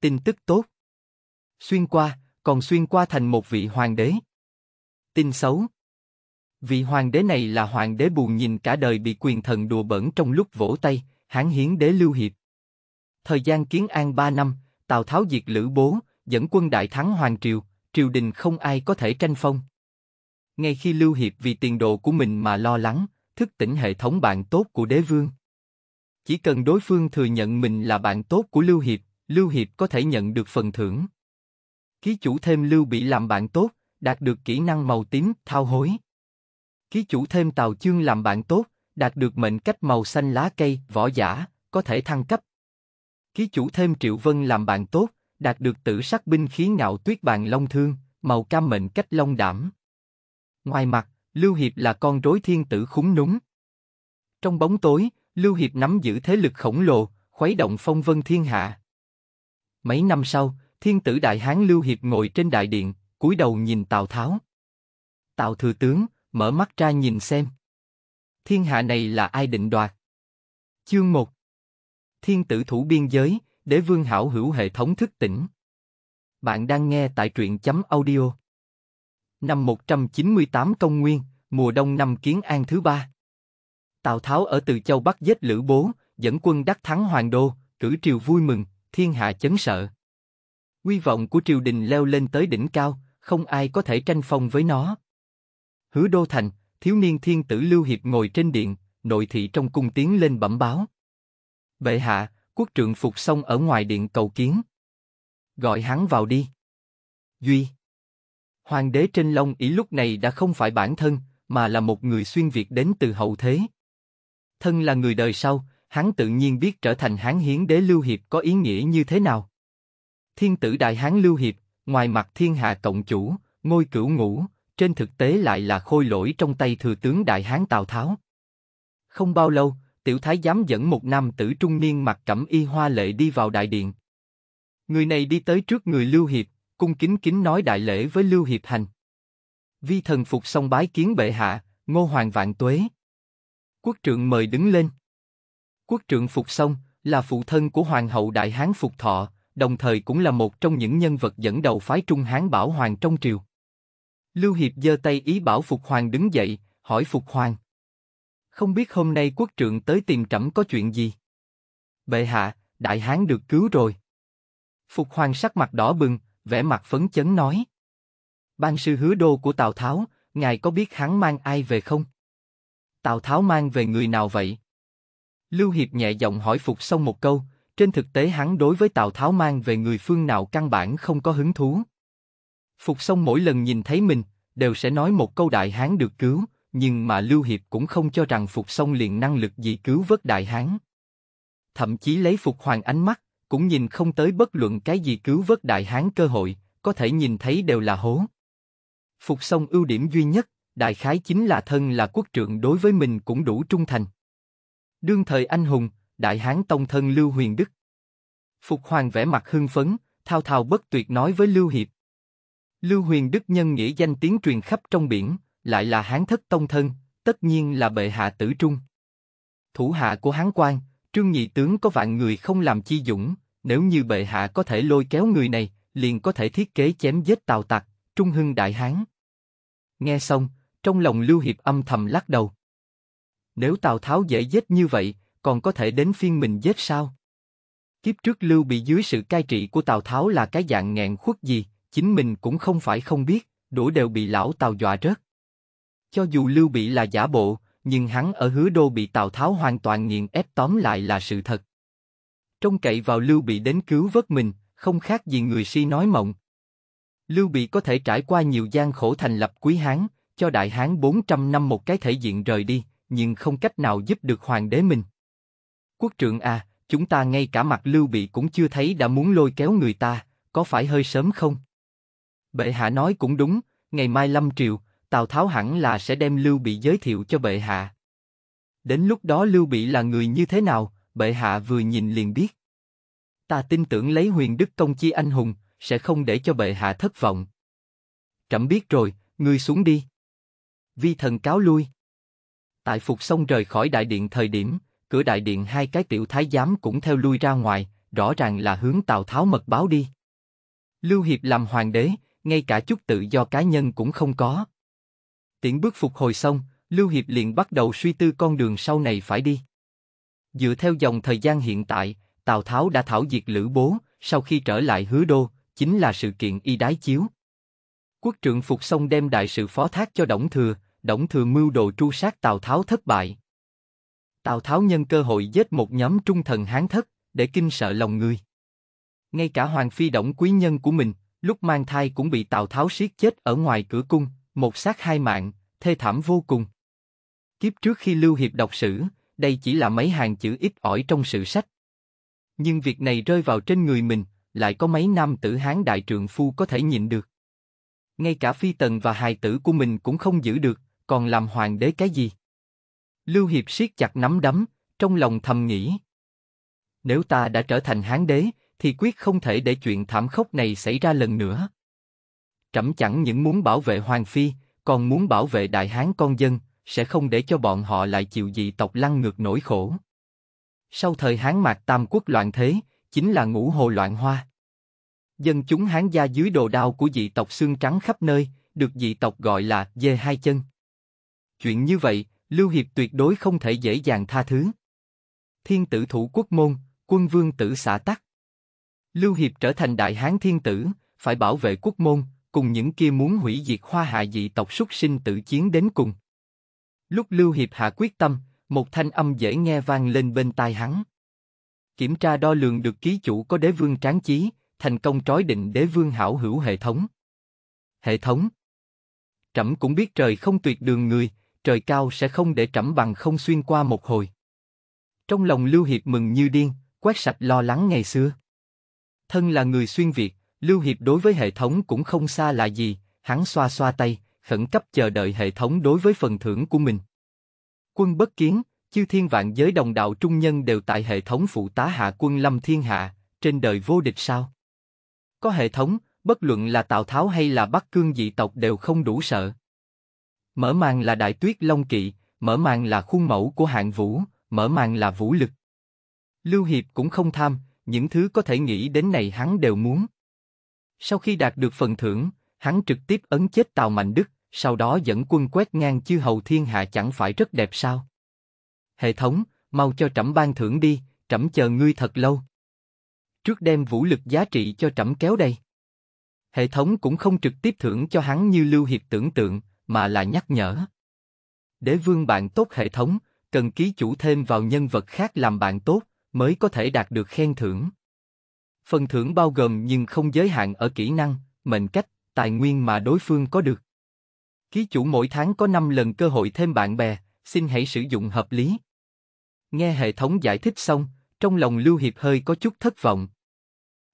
tin tức tốt. Xuyên qua, còn xuyên qua thành một vị hoàng đế. Tin xấu. Vị hoàng đế này là hoàng đế buồn nhìn cả đời bị quyền thần đùa bẩn trong lúc vỗ tay, hán hiến đế lưu hiệp. Thời gian kiến an ba năm, Tào Tháo diệt Lữ Bố, dẫn quân đại thắng Hoàng Triều, triều đình không ai có thể tranh phong. Ngay khi Lưu Hiệp vì tiền đồ của mình mà lo lắng, thức tỉnh hệ thống bạn tốt của đế vương. Chỉ cần đối phương thừa nhận mình là bạn tốt của Lưu Hiệp, Lưu Hiệp có thể nhận được phần thưởng. Ký chủ thêm Lưu Bị làm bạn tốt, đạt được kỹ năng màu tím, thao hối. Ký chủ thêm Tào Chương làm bạn tốt, đạt được mệnh cách màu xanh lá cây, võ giả, có thể thăng cấp. Ký chủ thêm Triệu Vân làm bạn tốt, đạt được tử sắc binh khí ngạo tuyết bàn long thương, màu cam mệnh cách long đảm. Ngoài mặt, Lưu Hiệp là con rối thiên tử khúng núng. Trong bóng tối, Lưu Hiệp nắm giữ thế lực khổng lồ, khuấy động phong vân thiên hạ. Mấy năm sau, thiên tử đại hán Lưu Hiệp ngồi trên đại điện, cúi đầu nhìn Tào Tháo. Tào thừa tướng, mở mắt ra nhìn xem. Thiên hạ này là ai định đoạt? Chương 1 Thiên tử thủ biên giới, đế vương hảo hữu hệ thống thức tỉnh. Bạn đang nghe tại truyện chấm audio. Năm 198 công nguyên, mùa đông năm kiến an thứ ba. Tào Tháo ở Từ Châu Bắc giết Lữ Bố, dẫn quân đắc thắng Hoàng Đô, cử triều vui mừng, thiên hạ chấn sợ. uy vọng của triều đình leo lên tới đỉnh cao, không ai có thể tranh phong với nó. Hứa Đô Thành, thiếu niên thiên tử Lưu Hiệp ngồi trên điện, nội thị trong cung tiến lên bẩm báo. Bệ hạ, quốc trượng phục xong ở ngoài điện cầu kiến. Gọi hắn vào đi. Duy. Hoàng đế trên long ý lúc này đã không phải bản thân, mà là một người xuyên Việt đến từ hậu thế. Thân là người đời sau, hắn tự nhiên biết trở thành hán hiến đế Lưu Hiệp có ý nghĩa như thế nào. Thiên tử đại hán Lưu Hiệp, ngoài mặt thiên hạ cộng chủ, ngôi cửu ngũ, trên thực tế lại là khôi lỗi trong tay thừa tướng đại hán Tào Tháo. Không bao lâu, tiểu thái giám dẫn một nam tử trung niên mặc cẩm y hoa lệ đi vào đại điện. Người này đi tới trước người Lưu Hiệp, cung kính kính nói đại lễ với Lưu Hiệp hành. Vi thần phục xong bái kiến bệ hạ, ngô hoàng vạn tuế. Quốc trưởng mời đứng lên. Quốc trượng Phục Song là phụ thân của Hoàng hậu Đại Hán Phục Thọ, đồng thời cũng là một trong những nhân vật dẫn đầu phái Trung Hán Bảo Hoàng trong triều. Lưu Hiệp giơ tay ý bảo Phục Hoàng đứng dậy, hỏi Phục Hoàng. Không biết hôm nay quốc trượng tới tìm trẫm có chuyện gì? Bệ hạ, Đại Hán được cứu rồi. Phục Hoàng sắc mặt đỏ bừng, vẻ mặt phấn chấn nói. Ban sư hứa đô của Tào Tháo, ngài có biết hắn mang ai về không? Tào Tháo mang về người nào vậy? Lưu Hiệp nhẹ giọng hỏi Phục Song một câu, trên thực tế hắn đối với Tào Tháo mang về người phương nào căn bản không có hứng thú. Phục Song mỗi lần nhìn thấy mình, đều sẽ nói một câu đại hán được cứu, nhưng mà Lưu Hiệp cũng không cho rằng Phục Song liền năng lực gì cứu vớt đại hán. Thậm chí lấy Phục Hoàng ánh mắt, cũng nhìn không tới bất luận cái gì cứu vớt đại hán cơ hội, có thể nhìn thấy đều là hố. Phục Song ưu điểm duy nhất, đại khái chính là thân là quốc trượng đối với mình cũng đủ trung thành đương thời anh hùng, đại hán tông thân Lưu Huyền Đức. Phục Hoàng vẻ mặt hưng phấn, thao thao bất tuyệt nói với Lưu Hiệp. Lưu Huyền Đức nhân nghĩa danh tiếng truyền khắp trong biển, lại là hán thất tông thân, tất nhiên là bệ hạ tử trung. Thủ hạ của hán quan, trương nhị tướng có vạn người không làm chi dũng, nếu như bệ hạ có thể lôi kéo người này, liền có thể thiết kế chém giết tào tặc, trung hưng đại hán. Nghe xong, trong lòng Lưu Hiệp âm thầm lắc đầu. Nếu Tào Tháo dễ giết như vậy, còn có thể đến phiên mình giết sao? Kiếp trước Lưu bị dưới sự cai trị của Tào Tháo là cái dạng nghẹn khuất gì, chính mình cũng không phải không biết, đủ đều bị lão Tào dọa rớt. Cho dù Lưu bị là giả bộ, nhưng hắn ở hứa đô bị Tào Tháo hoàn toàn nghiền ép tóm lại là sự thật. Trông cậy vào Lưu bị đến cứu vớt mình, không khác gì người si nói mộng. Lưu bị có thể trải qua nhiều gian khổ thành lập quý Hán, cho Đại Hán 400 năm một cái thể diện rời đi, nhưng không cách nào giúp được hoàng đế mình. Quốc trưởng à, chúng ta ngay cả mặt lưu bị cũng chưa thấy đã muốn lôi kéo người ta, có phải hơi sớm không? Bệ hạ nói cũng đúng, ngày mai lâm triều, Tào Tháo hẳn là sẽ đem lưu bị giới thiệu cho bệ hạ. Đến lúc đó lưu bị là người như thế nào, bệ hạ vừa nhìn liền biết. Ta tin tưởng lấy huyền đức công chi anh hùng, sẽ không để cho bệ hạ thất vọng. Trẫm biết rồi, ngươi xuống đi. Vi thần cáo lui. Tại Phục Sông rời khỏi đại điện thời điểm, cửa đại điện hai cái tiểu thái giám cũng theo lui ra ngoài, rõ ràng là hướng Tào Tháo mật báo đi. Lưu Hiệp làm hoàng đế, ngay cả chút tự do cá nhân cũng không có. Tiễn bước phục hồi xong, Lưu Hiệp liền bắt đầu suy tư con đường sau này phải đi. Dựa theo dòng thời gian hiện tại, Tào Tháo đã thảo diệt Lữ Bố, sau khi trở lại hứa đô, chính là sự kiện y đái chiếu. Quốc trưởng Phục Sông đem đại sự phó thác cho Đổng Thừa, Đổng Thừa mưu đồ tru sát Tào Tháo thất bại. Tào Tháo nhân cơ hội giết một nhóm trung thần hán thất, để kinh sợ lòng người. Ngay cả Hoàng Phi Đổng quý nhân của mình, lúc mang thai cũng bị Tào Tháo siết chết ở ngoài cửa cung, một xác hai mạng, thê thảm vô cùng. Kiếp trước khi Lưu Hiệp đọc sử, đây chỉ là mấy hàng chữ ít ỏi trong sử sách. Nhưng việc này rơi vào trên người mình, lại có mấy nam tử hán đại trượng phu có thể nhịn được. Ngay cả phi tần và hài tử của mình cũng không giữ được, còn làm hoàng đế cái gì? Lưu Hiệp siết chặt nắm đấm, trong lòng thầm nghĩ. Nếu ta đã trở thành hán đế, thì quyết không thể để chuyện thảm khốc này xảy ra lần nữa. Trẫm chẳng những muốn bảo vệ hoàng phi, còn muốn bảo vệ đại hán con dân, sẽ không để cho bọn họ lại chịu dị tộc lăng ngược nỗi khổ. Sau thời hán mạc tam quốc loạn thế, chính là ngũ hồ loạn hoa. Dân chúng hán gia dưới đồ đao của dị tộc xương trắng khắp nơi, được dị tộc gọi là dê hai chân. Chuyện như vậy, Lưu Hiệp tuyệt đối không thể dễ dàng tha thứ. Thiên tử thủ quốc môn, quân vương tử xả tắc. Lưu Hiệp trở thành đại hán thiên tử, phải bảo vệ quốc môn, cùng những kia muốn hủy diệt hoa hạ dị tộc súc sinh tự chiến đến cùng. Lúc Lưu Hiệp hạ quyết tâm, một thanh âm dễ nghe vang lên bên tai hắn. Kiểm tra đo lường được ký chủ có đế vương tráng chí, thành công trói định đế vương hảo hữu hệ thống. Hệ thống Trẫm cũng biết trời không tuyệt đường người, trời cao sẽ không để trẫm bằng không xuyên qua một hồi. Trong lòng Lưu Hiệp mừng như điên, quét sạch lo lắng ngày xưa. Thân là người xuyên Việt, Lưu Hiệp đối với hệ thống cũng không xa là gì, hắn xoa xoa tay, khẩn cấp chờ đợi hệ thống đối với phần thưởng của mình. Quân bất kiến, chư thiên vạn giới đồng đạo trung nhân đều tại hệ thống phụ tá hạ quân lâm thiên hạ, trên đời vô địch sao? Có hệ thống, bất luận là Tào Tháo hay là Bắc Cương dị tộc đều không đủ sợ. Mở màn là Đại Tuyết Long Kỵ, mở màn là khuôn mẫu của hạng vũ, mở màn là vũ lực. Lưu Hiệp cũng không tham, những thứ có thể nghĩ đến này hắn đều muốn. Sau khi đạt được phần thưởng, hắn trực tiếp ấn chết Tào Mạnh Đức, sau đó dẫn quân quét ngang chư hầu thiên hạ chẳng phải rất đẹp sao? Hệ thống, mau cho trẫm ban thưởng đi, trẫm chờ ngươi thật lâu. Trước đem vũ lực giá trị cho trẫm kéo đây. Hệ thống cũng không trực tiếp thưởng cho hắn như Lưu Hiệp tưởng tượng, mà là nhắc nhở. Đế vương bạn tốt hệ thống, cần ký chủ thêm vào nhân vật khác làm bạn tốt, mới có thể đạt được khen thưởng. Phần thưởng bao gồm nhưng không giới hạn ở kỹ năng, mệnh cách, tài nguyên mà đối phương có được. Ký chủ mỗi tháng có 5 lần cơ hội thêm bạn bè, xin hãy sử dụng hợp lý. Nghe hệ thống giải thích xong, trong lòng Lưu Hiệp hơi có chút thất vọng.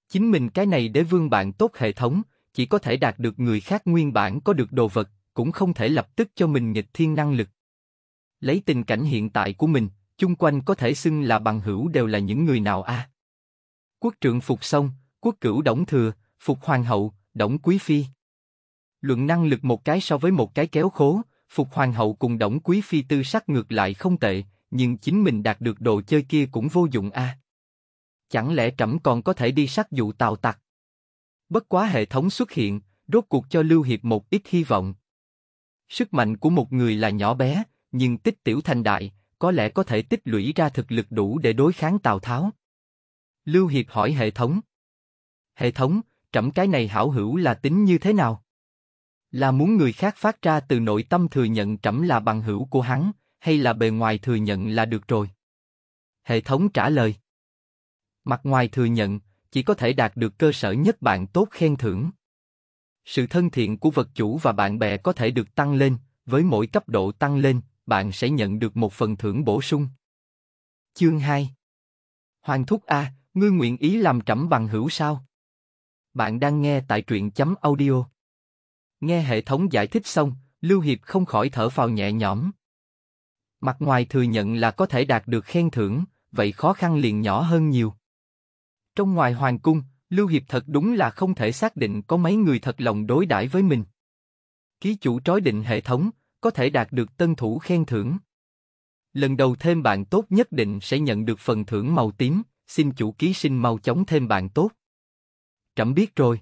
Chính mình cái này để vương bạn tốt hệ thống, chỉ có thể đạt được người khác nguyên bản có được đồ vật, cũng không thể lập tức cho mình nghịch thiên năng lực. Lấy tình cảnh hiện tại của mình, chung quanh có thể xưng là bằng hữu đều là những người nào a? À? Quốc trưởng phục xong, quốc cửu đổng thừa, phục hoàng hậu, đổng quý phi. Luận năng lực một cái so với một cái kéo khố, phục hoàng hậu cùng đổng quý phi tư sắc ngược lại không tệ, nhưng chính mình đạt được đồ chơi kia cũng vô dụng a. À? Chẳng lẽ trẫm còn có thể đi sát dụ tào tặc? Bất quá hệ thống xuất hiện, rốt cuộc cho Lưu Hiệp một ít hy vọng. Sức mạnh của một người là nhỏ bé, nhưng tích tiểu thành đại, có lẽ có thể tích lũy ra thực lực đủ để đối kháng Tào Tháo. Lưu Hiệp hỏi hệ thống. Hệ thống, trẫm cái này hảo hữu là tính như thế nào? Là muốn người khác phát ra từ nội tâm thừa nhận trẫm là bằng hữu của hắn, hay là bề ngoài thừa nhận là được rồi? Hệ thống trả lời. Mặt ngoài thừa nhận, chỉ có thể đạt được cơ sở nhất bạn tốt khen thưởng sự thân thiện của vật chủ và bạn bè có thể được tăng lên, với mỗi cấp độ tăng lên, bạn sẽ nhận được một phần thưởng bổ sung. Chương 2 Hoàng Thúc A, ngươi nguyện ý làm trẫm bằng hữu sao? Bạn đang nghe tại truyện chấm audio. Nghe hệ thống giải thích xong, Lưu Hiệp không khỏi thở phào nhẹ nhõm. Mặt ngoài thừa nhận là có thể đạt được khen thưởng, vậy khó khăn liền nhỏ hơn nhiều. Trong ngoài hoàng cung, Lưu Hiệp thật đúng là không thể xác định có mấy người thật lòng đối đãi với mình. Ký chủ trói định hệ thống, có thể đạt được tân thủ khen thưởng. Lần đầu thêm bạn tốt nhất định sẽ nhận được phần thưởng màu tím, xin chủ ký sinh mau chóng thêm bạn tốt. Trẫm biết rồi.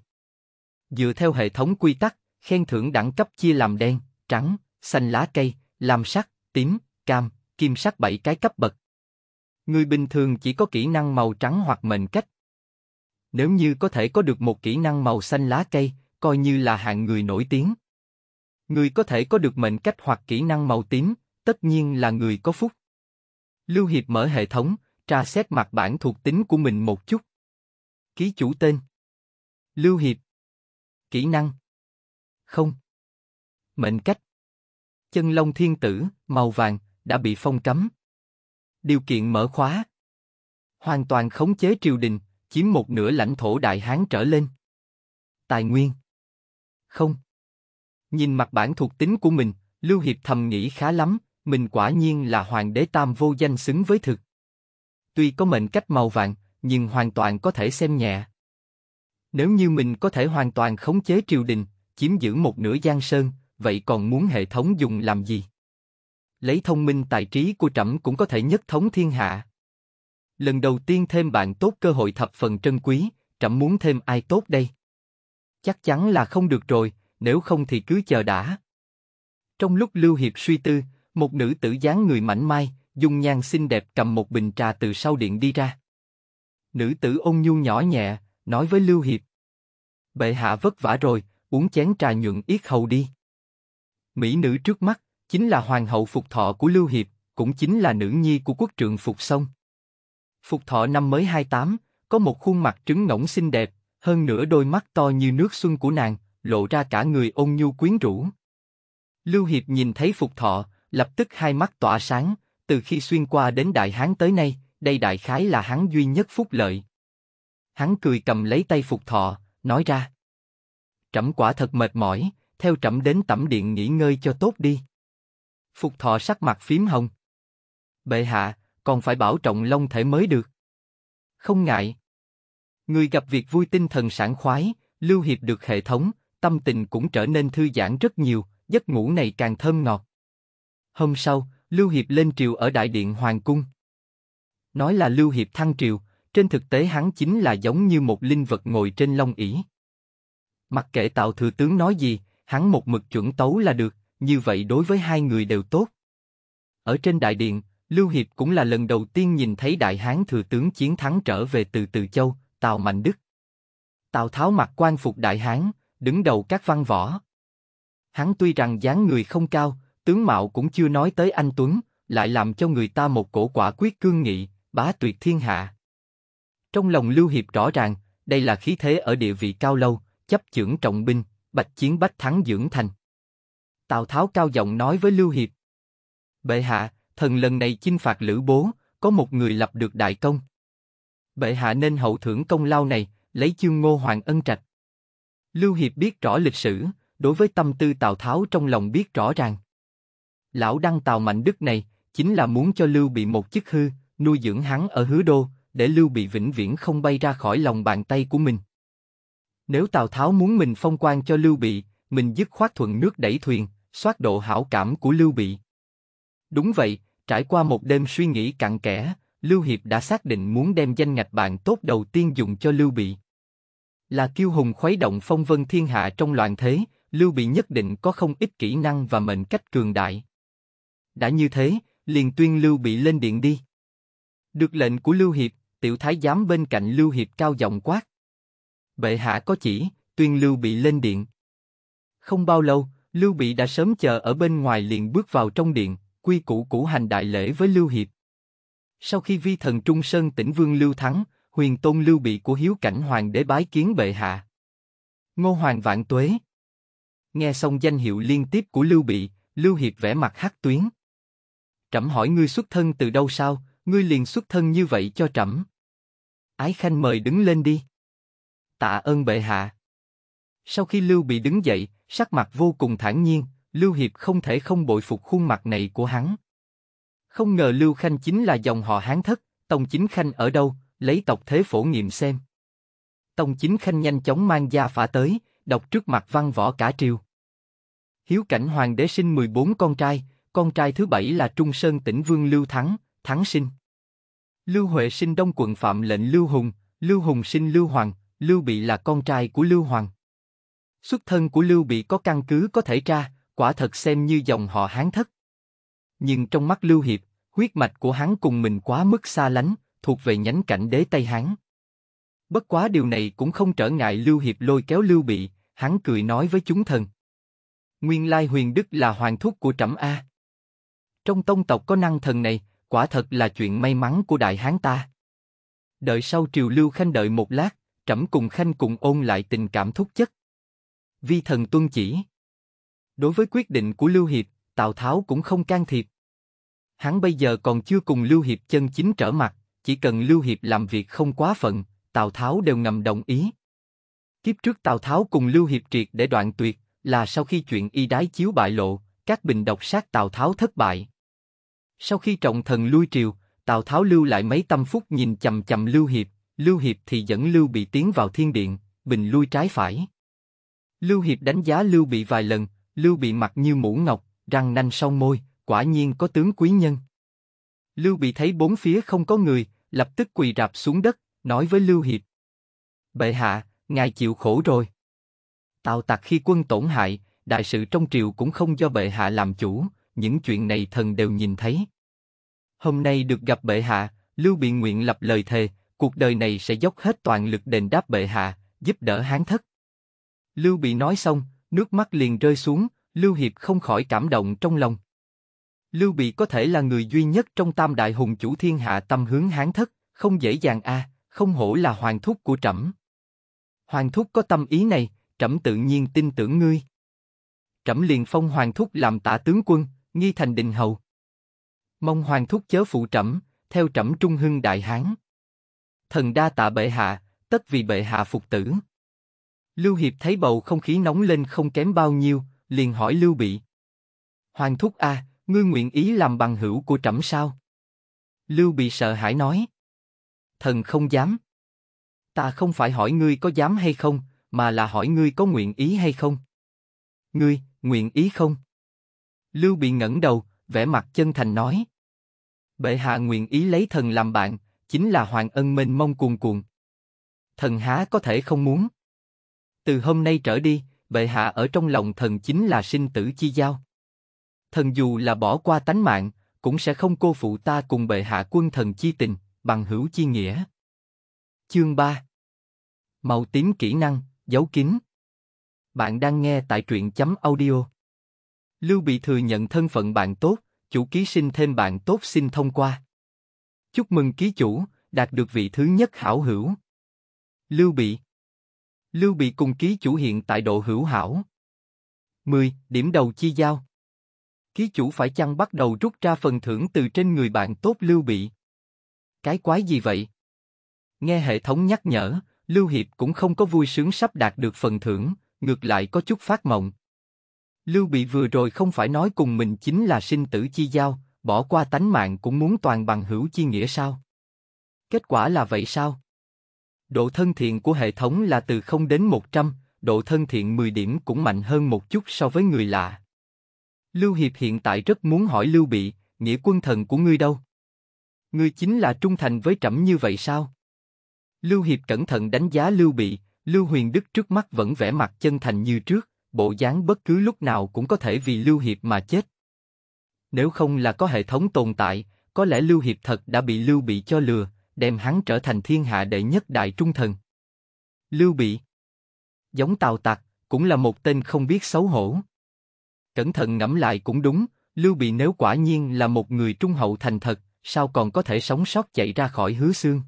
Dựa theo hệ thống quy tắc, khen thưởng đẳng cấp chia làm đen, trắng, xanh lá cây, lam sắc, tím, cam, kim sắc bảy cái cấp bậc. Người bình thường chỉ có kỹ năng màu trắng hoặc mệnh cách, nếu như có thể có được một kỹ năng màu xanh lá cây, coi như là hạng người nổi tiếng. Người có thể có được mệnh cách hoặc kỹ năng màu tím, tất nhiên là người có phúc. Lưu Hiệp mở hệ thống, tra xét mặt bản thuộc tính của mình một chút. Ký chủ tên Lưu Hiệp Kỹ năng Không Mệnh cách Chân lông thiên tử, màu vàng, đã bị phong cấm. Điều kiện mở khóa Hoàn toàn khống chế triều đình, chiếm một nửa lãnh thổ Đại Hán trở lên. Tài nguyên. Không. Nhìn mặt bản thuộc tính của mình, Lưu Hiệp thầm nghĩ khá lắm, mình quả nhiên là hoàng đế tam vô danh xứng với thực. Tuy có mệnh cách màu vàng, nhưng hoàn toàn có thể xem nhẹ. Nếu như mình có thể hoàn toàn khống chế triều đình, chiếm giữ một nửa giang sơn, vậy còn muốn hệ thống dùng làm gì? Lấy thông minh tài trí của trẫm cũng có thể nhất thống thiên hạ lần đầu tiên thêm bạn tốt cơ hội thập phần trân quý, trẫm muốn thêm ai tốt đây? Chắc chắn là không được rồi, nếu không thì cứ chờ đã. Trong lúc Lưu Hiệp suy tư, một nữ tử dáng người mảnh mai, dung nhan xinh đẹp cầm một bình trà từ sau điện đi ra. Nữ tử ôn nhu nhỏ nhẹ, nói với Lưu Hiệp. Bệ hạ vất vả rồi, uống chén trà nhuận yết hầu đi. Mỹ nữ trước mắt, chính là hoàng hậu phục thọ của Lưu Hiệp, cũng chính là nữ nhi của quốc trượng phục sông. Phục thọ năm mới 28, có một khuôn mặt trứng ngỗng xinh đẹp, hơn nữa đôi mắt to như nước xuân của nàng, lộ ra cả người ôn nhu quyến rũ. Lưu Hiệp nhìn thấy Phục Thọ, lập tức hai mắt tỏa sáng, từ khi xuyên qua đến Đại Hán tới nay, đây đại khái là hắn duy nhất phúc lợi. Hắn cười cầm lấy tay Phục Thọ, nói ra. Trẫm quả thật mệt mỏi, theo trẫm đến tẩm điện nghỉ ngơi cho tốt đi. Phục Thọ sắc mặt phím hồng. Bệ hạ, còn phải bảo trọng long thể mới được. Không ngại. Người gặp việc vui tinh thần sảng khoái, lưu hiệp được hệ thống, tâm tình cũng trở nên thư giãn rất nhiều, giấc ngủ này càng thơm ngọt. Hôm sau, Lưu Hiệp lên triều ở Đại Điện Hoàng Cung. Nói là Lưu Hiệp thăng triều, trên thực tế hắn chính là giống như một linh vật ngồi trên long ỷ. Mặc kệ tạo thừa tướng nói gì, hắn một mực chuẩn tấu là được, như vậy đối với hai người đều tốt. Ở trên đại điện, Lưu Hiệp cũng là lần đầu tiên nhìn thấy đại hán thừa tướng chiến thắng trở về từ Từ Châu, Tào Mạnh Đức. Tào Tháo mặc quan phục đại hán, đứng đầu các văn võ. Hắn tuy rằng dáng người không cao, tướng mạo cũng chưa nói tới anh Tuấn, lại làm cho người ta một cổ quả quyết cương nghị, bá tuyệt thiên hạ. Trong lòng Lưu Hiệp rõ ràng, đây là khí thế ở địa vị cao lâu, chấp chưởng trọng binh, bạch chiến bách thắng dưỡng thành. Tào Tháo cao giọng nói với Lưu Hiệp. Bệ hạ, thần lần này chinh phạt lữ bố, có một người lập được đại công. Bệ hạ nên hậu thưởng công lao này, lấy chương ngô hoàng ân trạch. Lưu Hiệp biết rõ lịch sử, đối với tâm tư Tào Tháo trong lòng biết rõ ràng. Lão đăng Tào Mạnh Đức này, chính là muốn cho Lưu bị một chức hư, nuôi dưỡng hắn ở hứa đô, để Lưu bị vĩnh viễn không bay ra khỏi lòng bàn tay của mình. Nếu Tào Tháo muốn mình phong quan cho Lưu bị, mình dứt khoát thuận nước đẩy thuyền, xoát độ hảo cảm của Lưu bị. Đúng vậy, trải qua một đêm suy nghĩ cặn kẽ, Lưu Hiệp đã xác định muốn đem danh ngạch bạn tốt đầu tiên dùng cho Lưu Bị. Là kiêu hùng khuấy động phong vân thiên hạ trong loạn thế, Lưu Bị nhất định có không ít kỹ năng và mệnh cách cường đại. Đã như thế, liền tuyên Lưu Bị lên điện đi. Được lệnh của Lưu Hiệp, tiểu thái giám bên cạnh Lưu Hiệp cao giọng quát. Bệ hạ có chỉ, tuyên Lưu Bị lên điện. Không bao lâu, Lưu Bị đã sớm chờ ở bên ngoài liền bước vào trong điện, quy củ cũ hành đại lễ với Lưu Hiệp. Sau khi vi thần Trung Sơn tỉnh Vương Lưu Thắng, huyền tôn Lưu Bị của Hiếu Cảnh Hoàng đế bái kiến bệ hạ. Ngô Hoàng vạn tuế. Nghe xong danh hiệu liên tiếp của Lưu Bị, Lưu Hiệp vẽ mặt hắc tuyến. Trẫm hỏi ngươi xuất thân từ đâu sao, ngươi liền xuất thân như vậy cho trẫm. Ái Khanh mời đứng lên đi. Tạ ơn bệ hạ. Sau khi Lưu Bị đứng dậy, sắc mặt vô cùng thản nhiên, Lưu Hiệp không thể không bội phục khuôn mặt này của hắn. Không ngờ Lưu Khanh chính là dòng họ Hán Thất, Tông Chính Khanh ở đâu, lấy tộc thế phổ nghiệm xem. Tông Chính Khanh nhanh chóng mang gia phả tới, đọc trước mặt văn võ cả triều. Hiếu cảnh hoàng đế sinh 14 con trai, con trai thứ bảy là Trung Sơn tỉnh Vương Lưu Thắng, Thắng sinh. Lưu Huệ sinh Đông quận phạm lệnh Lưu Hùng, Lưu Hùng sinh Lưu Hoàng, Lưu Bị là con trai của Lưu Hoàng. Xuất thân của Lưu Bị có căn cứ có thể tra, quả thật xem như dòng họ hán thất. Nhưng trong mắt Lưu Hiệp, huyết mạch của hắn cùng mình quá mức xa lánh, thuộc về nhánh cảnh đế Tây Hán. Bất quá điều này cũng không trở ngại Lưu Hiệp lôi kéo Lưu Bị, hắn cười nói với chúng thần. Nguyên lai huyền đức là hoàng thúc của trẫm A. Trong tông tộc có năng thần này, quả thật là chuyện may mắn của đại hán ta. Đợi sau triều Lưu Khanh đợi một lát, trẫm cùng Khanh cùng ôn lại tình cảm thúc chất. Vi thần tuân chỉ. Đối với quyết định của Lưu Hiệp, Tào Tháo cũng không can thiệp. Hắn bây giờ còn chưa cùng Lưu Hiệp chân chính trở mặt, chỉ cần Lưu Hiệp làm việc không quá phận, Tào Tháo đều ngầm đồng ý. Kiếp trước Tào Tháo cùng Lưu Hiệp triệt để đoạn tuyệt, là sau khi chuyện y đái chiếu bại lộ, các bình độc sát Tào Tháo thất bại. Sau khi trọng thần lui triều, Tào Tháo lưu lại mấy tâm phút nhìn chầm chầm Lưu Hiệp, Lưu Hiệp thì dẫn Lưu Bị tiến vào thiên điện, bình lui trái phải. Lưu Hiệp đánh giá Lưu Bị vài lần, Lưu Bị mặt như mũ ngọc, răng nanh sau môi, quả nhiên có tướng quý nhân. Lưu Bị thấy bốn phía không có người, lập tức quỳ rạp xuống đất, nói với Lưu Hiệp. Bệ hạ, ngài chịu khổ rồi. Tào tặc khi quân tổn hại, đại sự trong triều cũng không do bệ hạ làm chủ, những chuyện này thần đều nhìn thấy. Hôm nay được gặp bệ hạ, Lưu Bị nguyện lập lời thề, cuộc đời này sẽ dốc hết toàn lực đền đáp bệ hạ, giúp đỡ hán thất. Lưu Bị nói xong, nước mắt liền rơi xuống, Lưu Hiệp không khỏi cảm động trong lòng. Lưu Bị có thể là người duy nhất trong tam đại hùng chủ thiên hạ tâm hướng hán thất, không dễ dàng a, à, không hổ là hoàng thúc của trẫm. Hoàng thúc có tâm ý này, trẫm tự nhiên tin tưởng ngươi. Trẫm liền phong hoàng thúc làm tả tướng quân, nghi thành đình hầu. Mong hoàng thúc chớ phụ trẫm, theo trẫm trung hưng đại hán. Thần đa tạ bệ hạ, tất vì bệ hạ phục tử. Lưu Hiệp thấy bầu không khí nóng lên không kém bao nhiêu, liền hỏi Lưu Bị. Hoàng thúc a, à, ngươi nguyện ý làm bằng hữu của trẫm sao? Lưu Bị sợ hãi nói. Thần không dám. Ta không phải hỏi ngươi có dám hay không, mà là hỏi ngươi có nguyện ý hay không. Ngươi, nguyện ý không? Lưu Bị ngẩng đầu, vẻ mặt chân thành nói. Bệ hạ nguyện ý lấy thần làm bạn, chính là hoàng ân mênh mông cuồn cuộn. Thần há có thể không muốn. Từ hôm nay trở đi, bệ hạ ở trong lòng thần chính là sinh tử chi giao. Thần dù là bỏ qua tánh mạng, cũng sẽ không cô phụ ta cùng bệ hạ quân thần chi tình, bằng hữu chi nghĩa. Chương 3 Màu tím kỹ năng, giấu kín Bạn đang nghe tại truyện chấm audio. Lưu Bị thừa nhận thân phận bạn tốt, chủ ký sinh thêm bạn tốt xin thông qua. Chúc mừng ký chủ, đạt được vị thứ nhất hảo hữu. Lưu Bị Lưu Bị cùng ký chủ hiện tại độ hữu hảo. 10. Điểm đầu chi giao. Ký chủ phải chăng bắt đầu rút ra phần thưởng từ trên người bạn tốt Lưu Bị? Cái quái gì vậy? Nghe hệ thống nhắc nhở, Lưu Hiệp cũng không có vui sướng sắp đạt được phần thưởng, ngược lại có chút phát mộng. Lưu Bị vừa rồi không phải nói cùng mình chính là sinh tử chi giao, bỏ qua tánh mạng cũng muốn toàn bằng hữu chi nghĩa sao? Kết quả là vậy sao? Độ thân thiện của hệ thống là từ 0 đến 100, độ thân thiện 10 điểm cũng mạnh hơn một chút so với người lạ. Lưu Hiệp hiện tại rất muốn hỏi Lưu Bị, nghĩa quân thần của ngươi đâu? Ngươi chính là trung thành với trẫm như vậy sao? Lưu Hiệp cẩn thận đánh giá Lưu Bị, Lưu Huyền Đức trước mắt vẫn vẻ mặt chân thành như trước, bộ dáng bất cứ lúc nào cũng có thể vì Lưu Hiệp mà chết. Nếu không là có hệ thống tồn tại, có lẽ Lưu Hiệp thật đã bị Lưu Bị cho lừa, đem hắn trở thành thiên hạ đệ nhất đại trung thần. Lưu Bị Giống Tào Tặc, cũng là một tên không biết xấu hổ. Cẩn thận ngẫm lại cũng đúng, Lưu Bị nếu quả nhiên là một người trung hậu thành thật, sao còn có thể sống sót chạy ra khỏi hứa xương.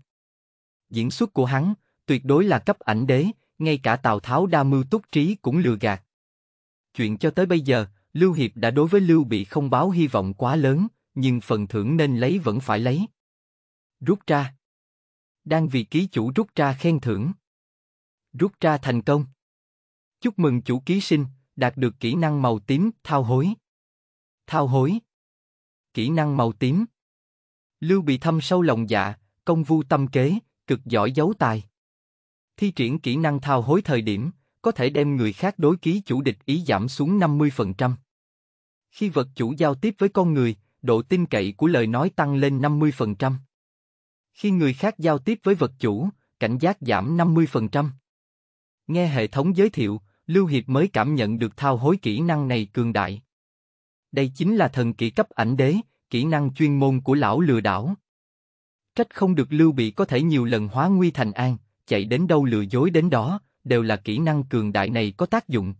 Diễn xuất của hắn, tuyệt đối là cấp ảnh đế, ngay cả Tào Tháo đa mưu túc trí cũng lừa gạt. Chuyện cho tới bây giờ, Lưu Hiệp đã đối với Lưu Bị không báo hy vọng quá lớn, nhưng phần thưởng nên lấy vẫn phải lấy. Rút ra. Đang vì ký chủ rút ra khen thưởng. Rút ra thành công. Chúc mừng chủ ký sinh, đạt được kỹ năng màu tím, thao hối. Thao hối. Kỹ năng màu tím. Lưu bị thâm sâu lòng dạ, công vu tâm kế, cực giỏi giấu tài. Thi triển kỹ năng thao hối thời điểm, có thể đem người khác đối ký chủ địch ý giảm xuống 50%. Khi vật chủ giao tiếp với con người, độ tin cậy của lời nói tăng lên 50%. Khi người khác giao tiếp với vật chủ, cảnh giác giảm 50%. Nghe hệ thống giới thiệu, Lưu Hiệp mới cảm nhận được thao hối kỹ năng này cường đại. Đây chính là thần kỹ cấp ảnh đế, kỹ năng chuyên môn của lão lừa đảo. Trách không được Lưu Bị có thể nhiều lần hóa nguy thành an, chạy đến đâu lừa dối đến đó, đều là kỹ năng cường đại này có tác dụng.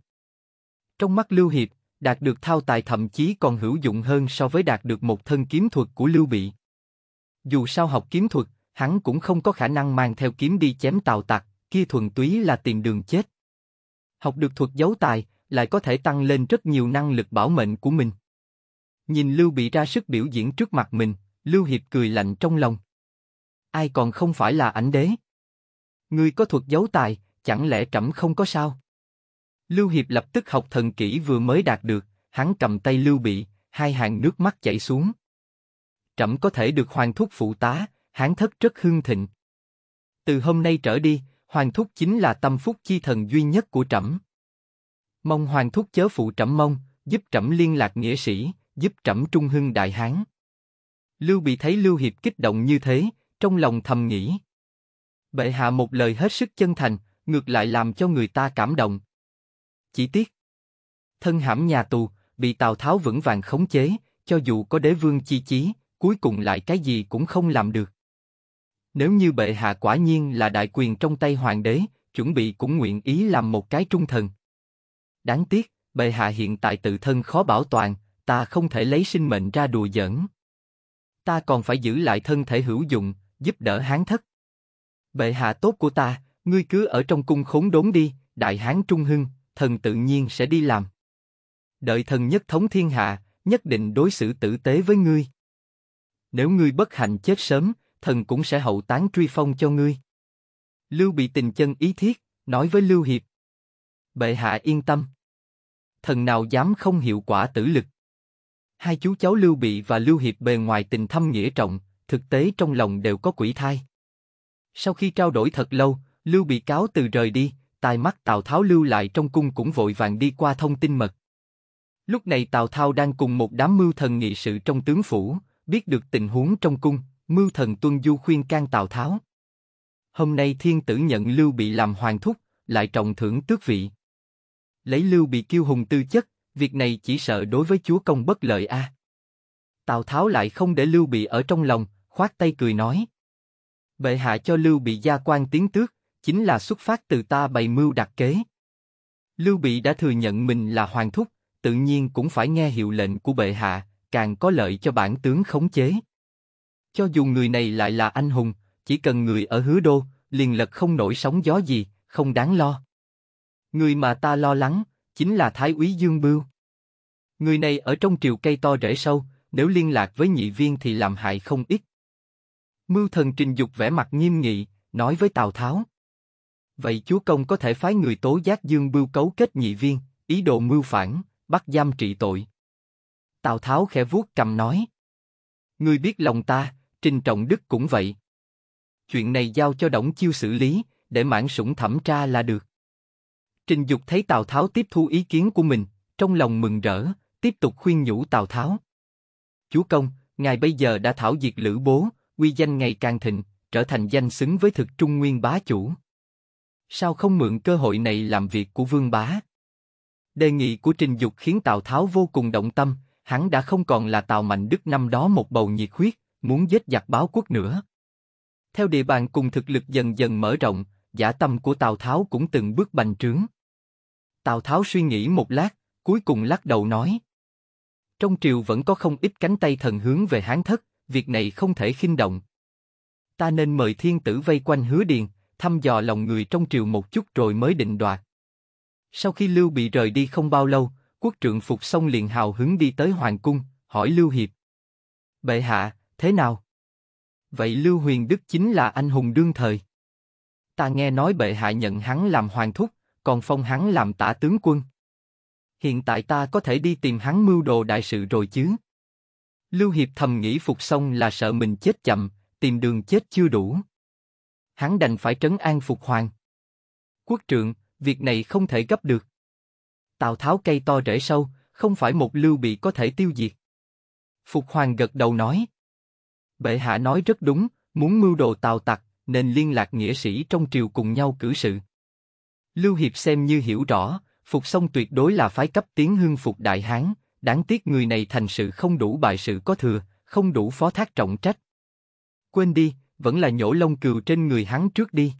Trong mắt Lưu Hiệp, đạt được thao tài thậm chí còn hữu dụng hơn so với đạt được một thân kiếm thuật của Lưu Bị. Dù sao học kiếm thuật, hắn cũng không có khả năng mang theo kiếm đi chém tào tặc, kia thuần túy là tìm đường chết. Học được thuật giấu tài, lại có thể tăng lên rất nhiều năng lực bảo mệnh của mình. Nhìn Lưu Bị ra sức biểu diễn trước mặt mình, Lưu Hiệp cười lạnh trong lòng. Ai còn không phải là ảnh đế? Ngươi có thuật giấu tài, chẳng lẽ trẫm không có sao? Lưu Hiệp lập tức học thần kỹ vừa mới đạt được, hắn cầm tay Lưu Bị, hai hàng nước mắt chảy xuống trẫm có thể được hoàng thúc phụ tá, hán thất rất hưng thịnh. Từ hôm nay trở đi, hoàng thúc chính là tâm phúc chi thần duy nhất của trẫm. Mong hoàng thúc chớ phụ trẫm mong, giúp trẫm liên lạc nghĩa sĩ, giúp trẫm trung hưng đại hán. Lưu bị thấy Lưu Hiệp kích động như thế, trong lòng thầm nghĩ. Bệ hạ một lời hết sức chân thành, ngược lại làm cho người ta cảm động. Chỉ tiếc, thân hãm nhà tù, bị Tào Tháo vững vàng khống chế, cho dù có đế vương chi chí, cuối cùng lại cái gì cũng không làm được. Nếu như bệ hạ quả nhiên là đại quyền trong tay hoàng đế, chuẩn bị cũng nguyện ý làm một cái trung thần. Đáng tiếc, bệ hạ hiện tại tự thân khó bảo toàn, ta không thể lấy sinh mệnh ra đùa giỡn. Ta còn phải giữ lại thân thể hữu dụng, giúp đỡ hán thất. Bệ hạ tốt của ta, ngươi cứ ở trong cung khốn đốn đi, đại hán trung hưng, thần tự nhiên sẽ đi làm. Đợi thần nhất thống thiên hạ, nhất định đối xử tử tế với ngươi nếu ngươi bất hạnh chết sớm, thần cũng sẽ hậu tán truy phong cho ngươi. Lưu bị tình chân ý thiết, nói với Lưu Hiệp. Bệ hạ yên tâm. Thần nào dám không hiệu quả tử lực. Hai chú cháu Lưu Bị và Lưu Hiệp bề ngoài tình thâm nghĩa trọng, thực tế trong lòng đều có quỷ thai. Sau khi trao đổi thật lâu, Lưu Bị cáo từ rời đi, tai mắt Tào Tháo lưu lại trong cung cũng vội vàng đi qua thông tin mật. Lúc này Tào Tháo đang cùng một đám mưu thần nghị sự trong tướng phủ, Biết được tình huống trong cung, Mưu Thần Tuân Du khuyên can Tào Tháo. Hôm nay thiên tử nhận Lưu Bị làm hoàng thúc, lại trọng thưởng tước vị. Lấy Lưu Bị kiêu hùng tư chất, việc này chỉ sợ đối với chúa công bất lợi a. À. Tào Tháo lại không để Lưu Bị ở trong lòng, khoát tay cười nói. Bệ hạ cho Lưu Bị gia quan tiến tước, chính là xuất phát từ ta bày mưu đặt kế. Lưu Bị đã thừa nhận mình là hoàng thúc, tự nhiên cũng phải nghe hiệu lệnh của bệ hạ, càng có lợi cho bản tướng khống chế. Cho dù người này lại là anh hùng, chỉ cần người ở hứa đô, liền lật không nổi sóng gió gì, không đáng lo. Người mà ta lo lắng, chính là Thái úy Dương Bưu. Người này ở trong triều cây to rễ sâu, nếu liên lạc với nhị viên thì làm hại không ít. Mưu thần trình dục vẻ mặt nghiêm nghị, nói với Tào Tháo. Vậy chúa công có thể phái người tố giác Dương Bưu cấu kết nhị viên, ý đồ mưu phản, bắt giam trị tội. Tào Tháo khẽ vuốt cầm nói. Ngươi biết lòng ta, Trình Trọng Đức cũng vậy. Chuyện này giao cho Đổng Chiêu xử lý, để mãn sủng thẩm tra là được. Trình Dục thấy Tào Tháo tiếp thu ý kiến của mình, trong lòng mừng rỡ, tiếp tục khuyên nhủ Tào Tháo. Chúa công, ngài bây giờ đã thảo diệt lữ bố, uy danh ngày càng thịnh, trở thành danh xứng với thực trung nguyên bá chủ. Sao không mượn cơ hội này làm việc của vương bá? Đề nghị của Trình Dục khiến Tào Tháo vô cùng động tâm, hắn đã không còn là Tào Mạnh Đức năm đó một bầu nhiệt huyết, muốn giết giặc báo quốc nữa. Theo địa bàn cùng thực lực dần dần mở rộng, giả tâm của Tào Tháo cũng từng bước bành trướng. Tào Tháo suy nghĩ một lát, cuối cùng lắc đầu nói. Trong triều vẫn có không ít cánh tay thần hướng về Hán Thất, việc này không thể khinh động. Ta nên mời thiên tử vây quanh hứa điền, thăm dò lòng người trong triều một chút rồi mới định đoạt. Sau khi Lưu bị rời đi không bao lâu, quốc trượng phục xong liền hào hứng đi tới hoàng cung, hỏi Lưu Hiệp. Bệ hạ, thế nào? Vậy Lưu Huyền Đức chính là anh hùng đương thời. Ta nghe nói bệ hạ nhận hắn làm hoàng thúc, còn phong hắn làm tả tướng quân. Hiện tại ta có thể đi tìm hắn mưu đồ đại sự rồi chứ. Lưu Hiệp thầm nghĩ phục xong là sợ mình chết chậm, tìm đường chết chưa đủ. Hắn đành phải trấn an phục hoàng. Quốc trượng, việc này không thể gấp được. Tào Tháo cây to rễ sâu, không phải một lưu bị có thể tiêu diệt. Phục Hoàng gật đầu nói. Bệ hạ nói rất đúng, muốn mưu đồ tào tặc, nên liên lạc nghĩa sĩ trong triều cùng nhau cử sự. Lưu Hiệp xem như hiểu rõ, Phục sông tuyệt đối là phái cấp tiến hương phục Đại Hán, đáng tiếc người này thành sự không đủ bài sự có thừa, không đủ phó thác trọng trách. Quên đi, vẫn là nhổ lông cừu trên người hắn trước đi.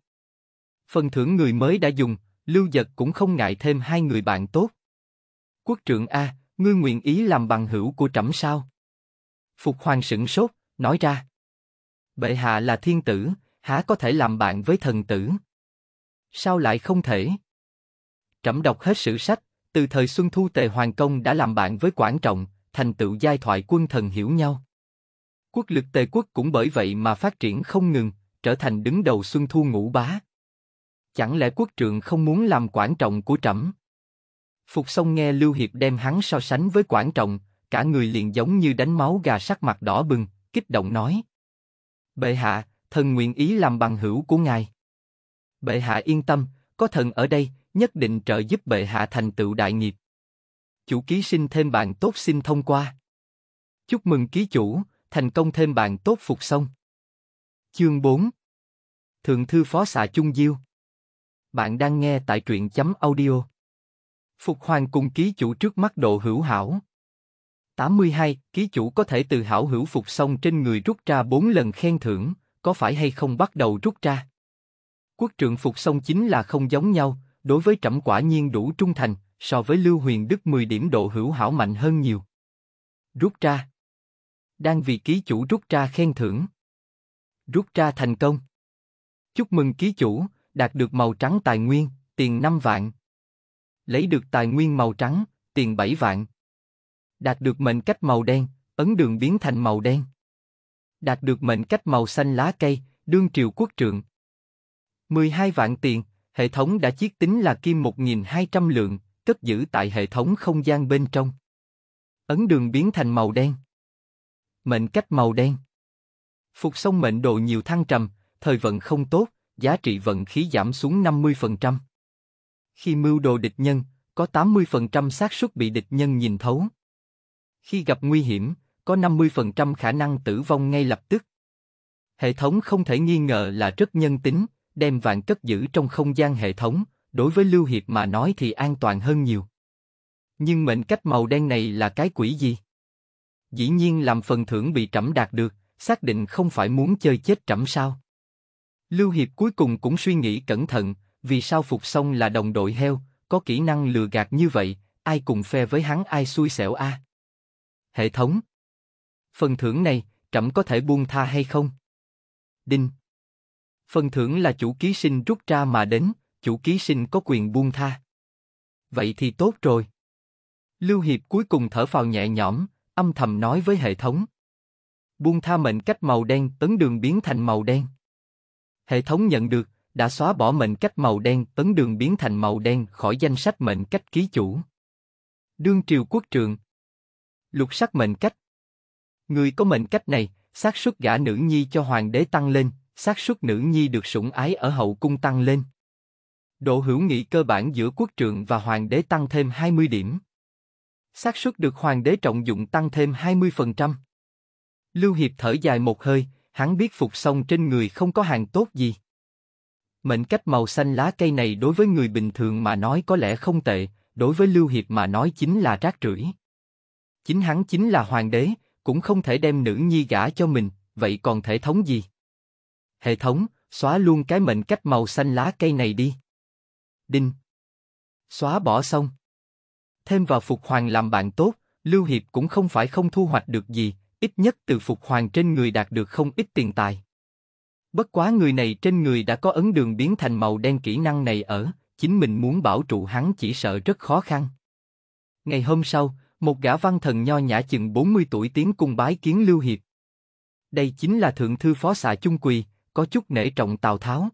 Phần thưởng người mới đã dùng, Lưu Dật cũng không ngại thêm hai người bạn tốt. Quốc Trưởng A, ngươi nguyện ý làm bằng hữu của trẫm sao? Phục Hoàng sững sốt, nói ra. Bệ hạ là thiên tử, há có thể làm bạn với thần tử? Sao lại không thể? Trẫm đọc hết sử sách, từ thời Xuân Thu Tề Hoàng Công đã làm bạn với Quảng Trọng, thành tựu giai thoại quân thần hiểu nhau. Quốc lực Tề Quốc cũng bởi vậy mà phát triển không ngừng, trở thành đứng đầu Xuân Thu ngũ bá. Chẳng lẽ quốc trượng không muốn làm quản trọng của trẫm? Phục Sông nghe Lưu Hiệp đem hắn so sánh với quản trọng, cả người liền giống như đánh máu gà sắc mặt đỏ bừng, kích động nói. Bệ hạ, thần nguyện ý làm bằng hữu của ngài. Bệ hạ yên tâm, có thần ở đây, nhất định trợ giúp bệ hạ thành tựu đại nghiệp. Chủ ký sinh thêm bạn tốt xin thông qua. Chúc mừng ký chủ, thành công thêm bạn tốt phục xong. Chương 4 Thượng thư phó xạ Chung Diêu bạn đang nghe tại truyện chấm audio. Phục hoàng cùng ký chủ trước mắt độ hữu hảo. 82. Ký chủ có thể từ hảo hữu phục xong trên người rút ra 4 lần khen thưởng, có phải hay không bắt đầu rút ra? Quốc trượng phục xong chính là không giống nhau, đối với trẫm quả nhiên đủ trung thành, so với Lưu Huyền Đức 10 điểm độ hữu hảo mạnh hơn nhiều. Rút ra. Đang vì ký chủ rút ra khen thưởng. Rút ra thành công. Chúc mừng ký chủ, đạt được màu trắng tài nguyên, tiền 5 vạn. Lấy được tài nguyên màu trắng, tiền 7 vạn. Đạt được mệnh cách màu đen, ấn đường biến thành màu đen. Đạt được mệnh cách màu xanh lá cây, đương triều quốc trượng. 12 vạn tiền, hệ thống đã chiết tính là kim 1.200 lượng, cất giữ tại hệ thống không gian bên trong. Ấn đường biến thành màu đen. Mệnh cách màu đen. Phục sông mệnh đồ nhiều thăng trầm, thời vận không tốt, giá trị vận khí giảm xuống 50%. Khi mưu đồ địch nhân, có 80% xác suất bị địch nhân nhìn thấu. Khi gặp nguy hiểm, có 50% khả năng tử vong ngay lập tức. Hệ thống không thể nghi ngờ là rất nhân tính, đem vàng cất giữ trong không gian hệ thống, đối với Lưu Hiệp mà nói thì an toàn hơn nhiều. Nhưng mệnh cách màu đen này là cái quỷ gì? Dĩ nhiên làm phần thưởng bị trẫm đạt được, xác định không phải muốn chơi chết trẫm sao? Lưu Hiệp cuối cùng cũng suy nghĩ cẩn thận, vì sao Phục Song là đồng đội heo, có kỹ năng lừa gạt như vậy, ai cùng phe với hắn ai xui xẻo a? À? Hệ thống. Phần thưởng này, trẫm có thể buông tha hay không? Đinh. Phần thưởng là chủ ký sinh rút ra mà đến, chủ ký sinh có quyền buông tha. Vậy thì tốt rồi. Lưu Hiệp cuối cùng thở phào nhẹ nhõm, âm thầm nói với hệ thống. Buông tha mệnh cách màu đen tấn đường biến thành màu đen. Hệ thống nhận được, đã xóa bỏ mệnh cách màu đen, tấn đường biến thành màu đen khỏi danh sách mệnh cách ký chủ. Đương triều quốc trường Lục sắc mệnh cách Người có mệnh cách này, xác suất gả nữ nhi cho hoàng đế tăng lên, xác suất nữ nhi được sủng ái ở hậu cung tăng lên. Độ hữu nghị cơ bản giữa quốc trượng và hoàng đế tăng thêm 20 điểm. xác suất được hoàng đế trọng dụng tăng thêm 20%. Lưu Hiệp thở dài một hơi, hắn biết phục xong trên người không có hàng tốt gì. Mệnh cách màu xanh lá cây này đối với người bình thường mà nói có lẽ không tệ, đối với Lưu Hiệp mà nói chính là rác rưởi. Chính hắn chính là hoàng đế, cũng không thể đem nữ nhi gả cho mình, vậy còn thể thống gì? Hệ thống, xóa luôn cái mệnh cách màu xanh lá cây này đi. Đinh. Xóa bỏ xong. Thêm vào Phục Hoàng làm bạn tốt, Lưu Hiệp cũng không phải không thu hoạch được gì, ít nhất từ Phục Hoàng trên người đạt được không ít tiền tài. Bất quá người này trên người đã có ấn đường biến thành màu đen kỹ năng này ở, chính mình muốn bảo trụ hắn chỉ sợ rất khó khăn. Ngày hôm sau, một gã văn thần nho nhã chừng 40 tuổi tiến cung bái kiến Lưu Hiệp. Đây chính là thượng thư phó xạ Chung Quỳ, có chút nể trọng Tào Tháo.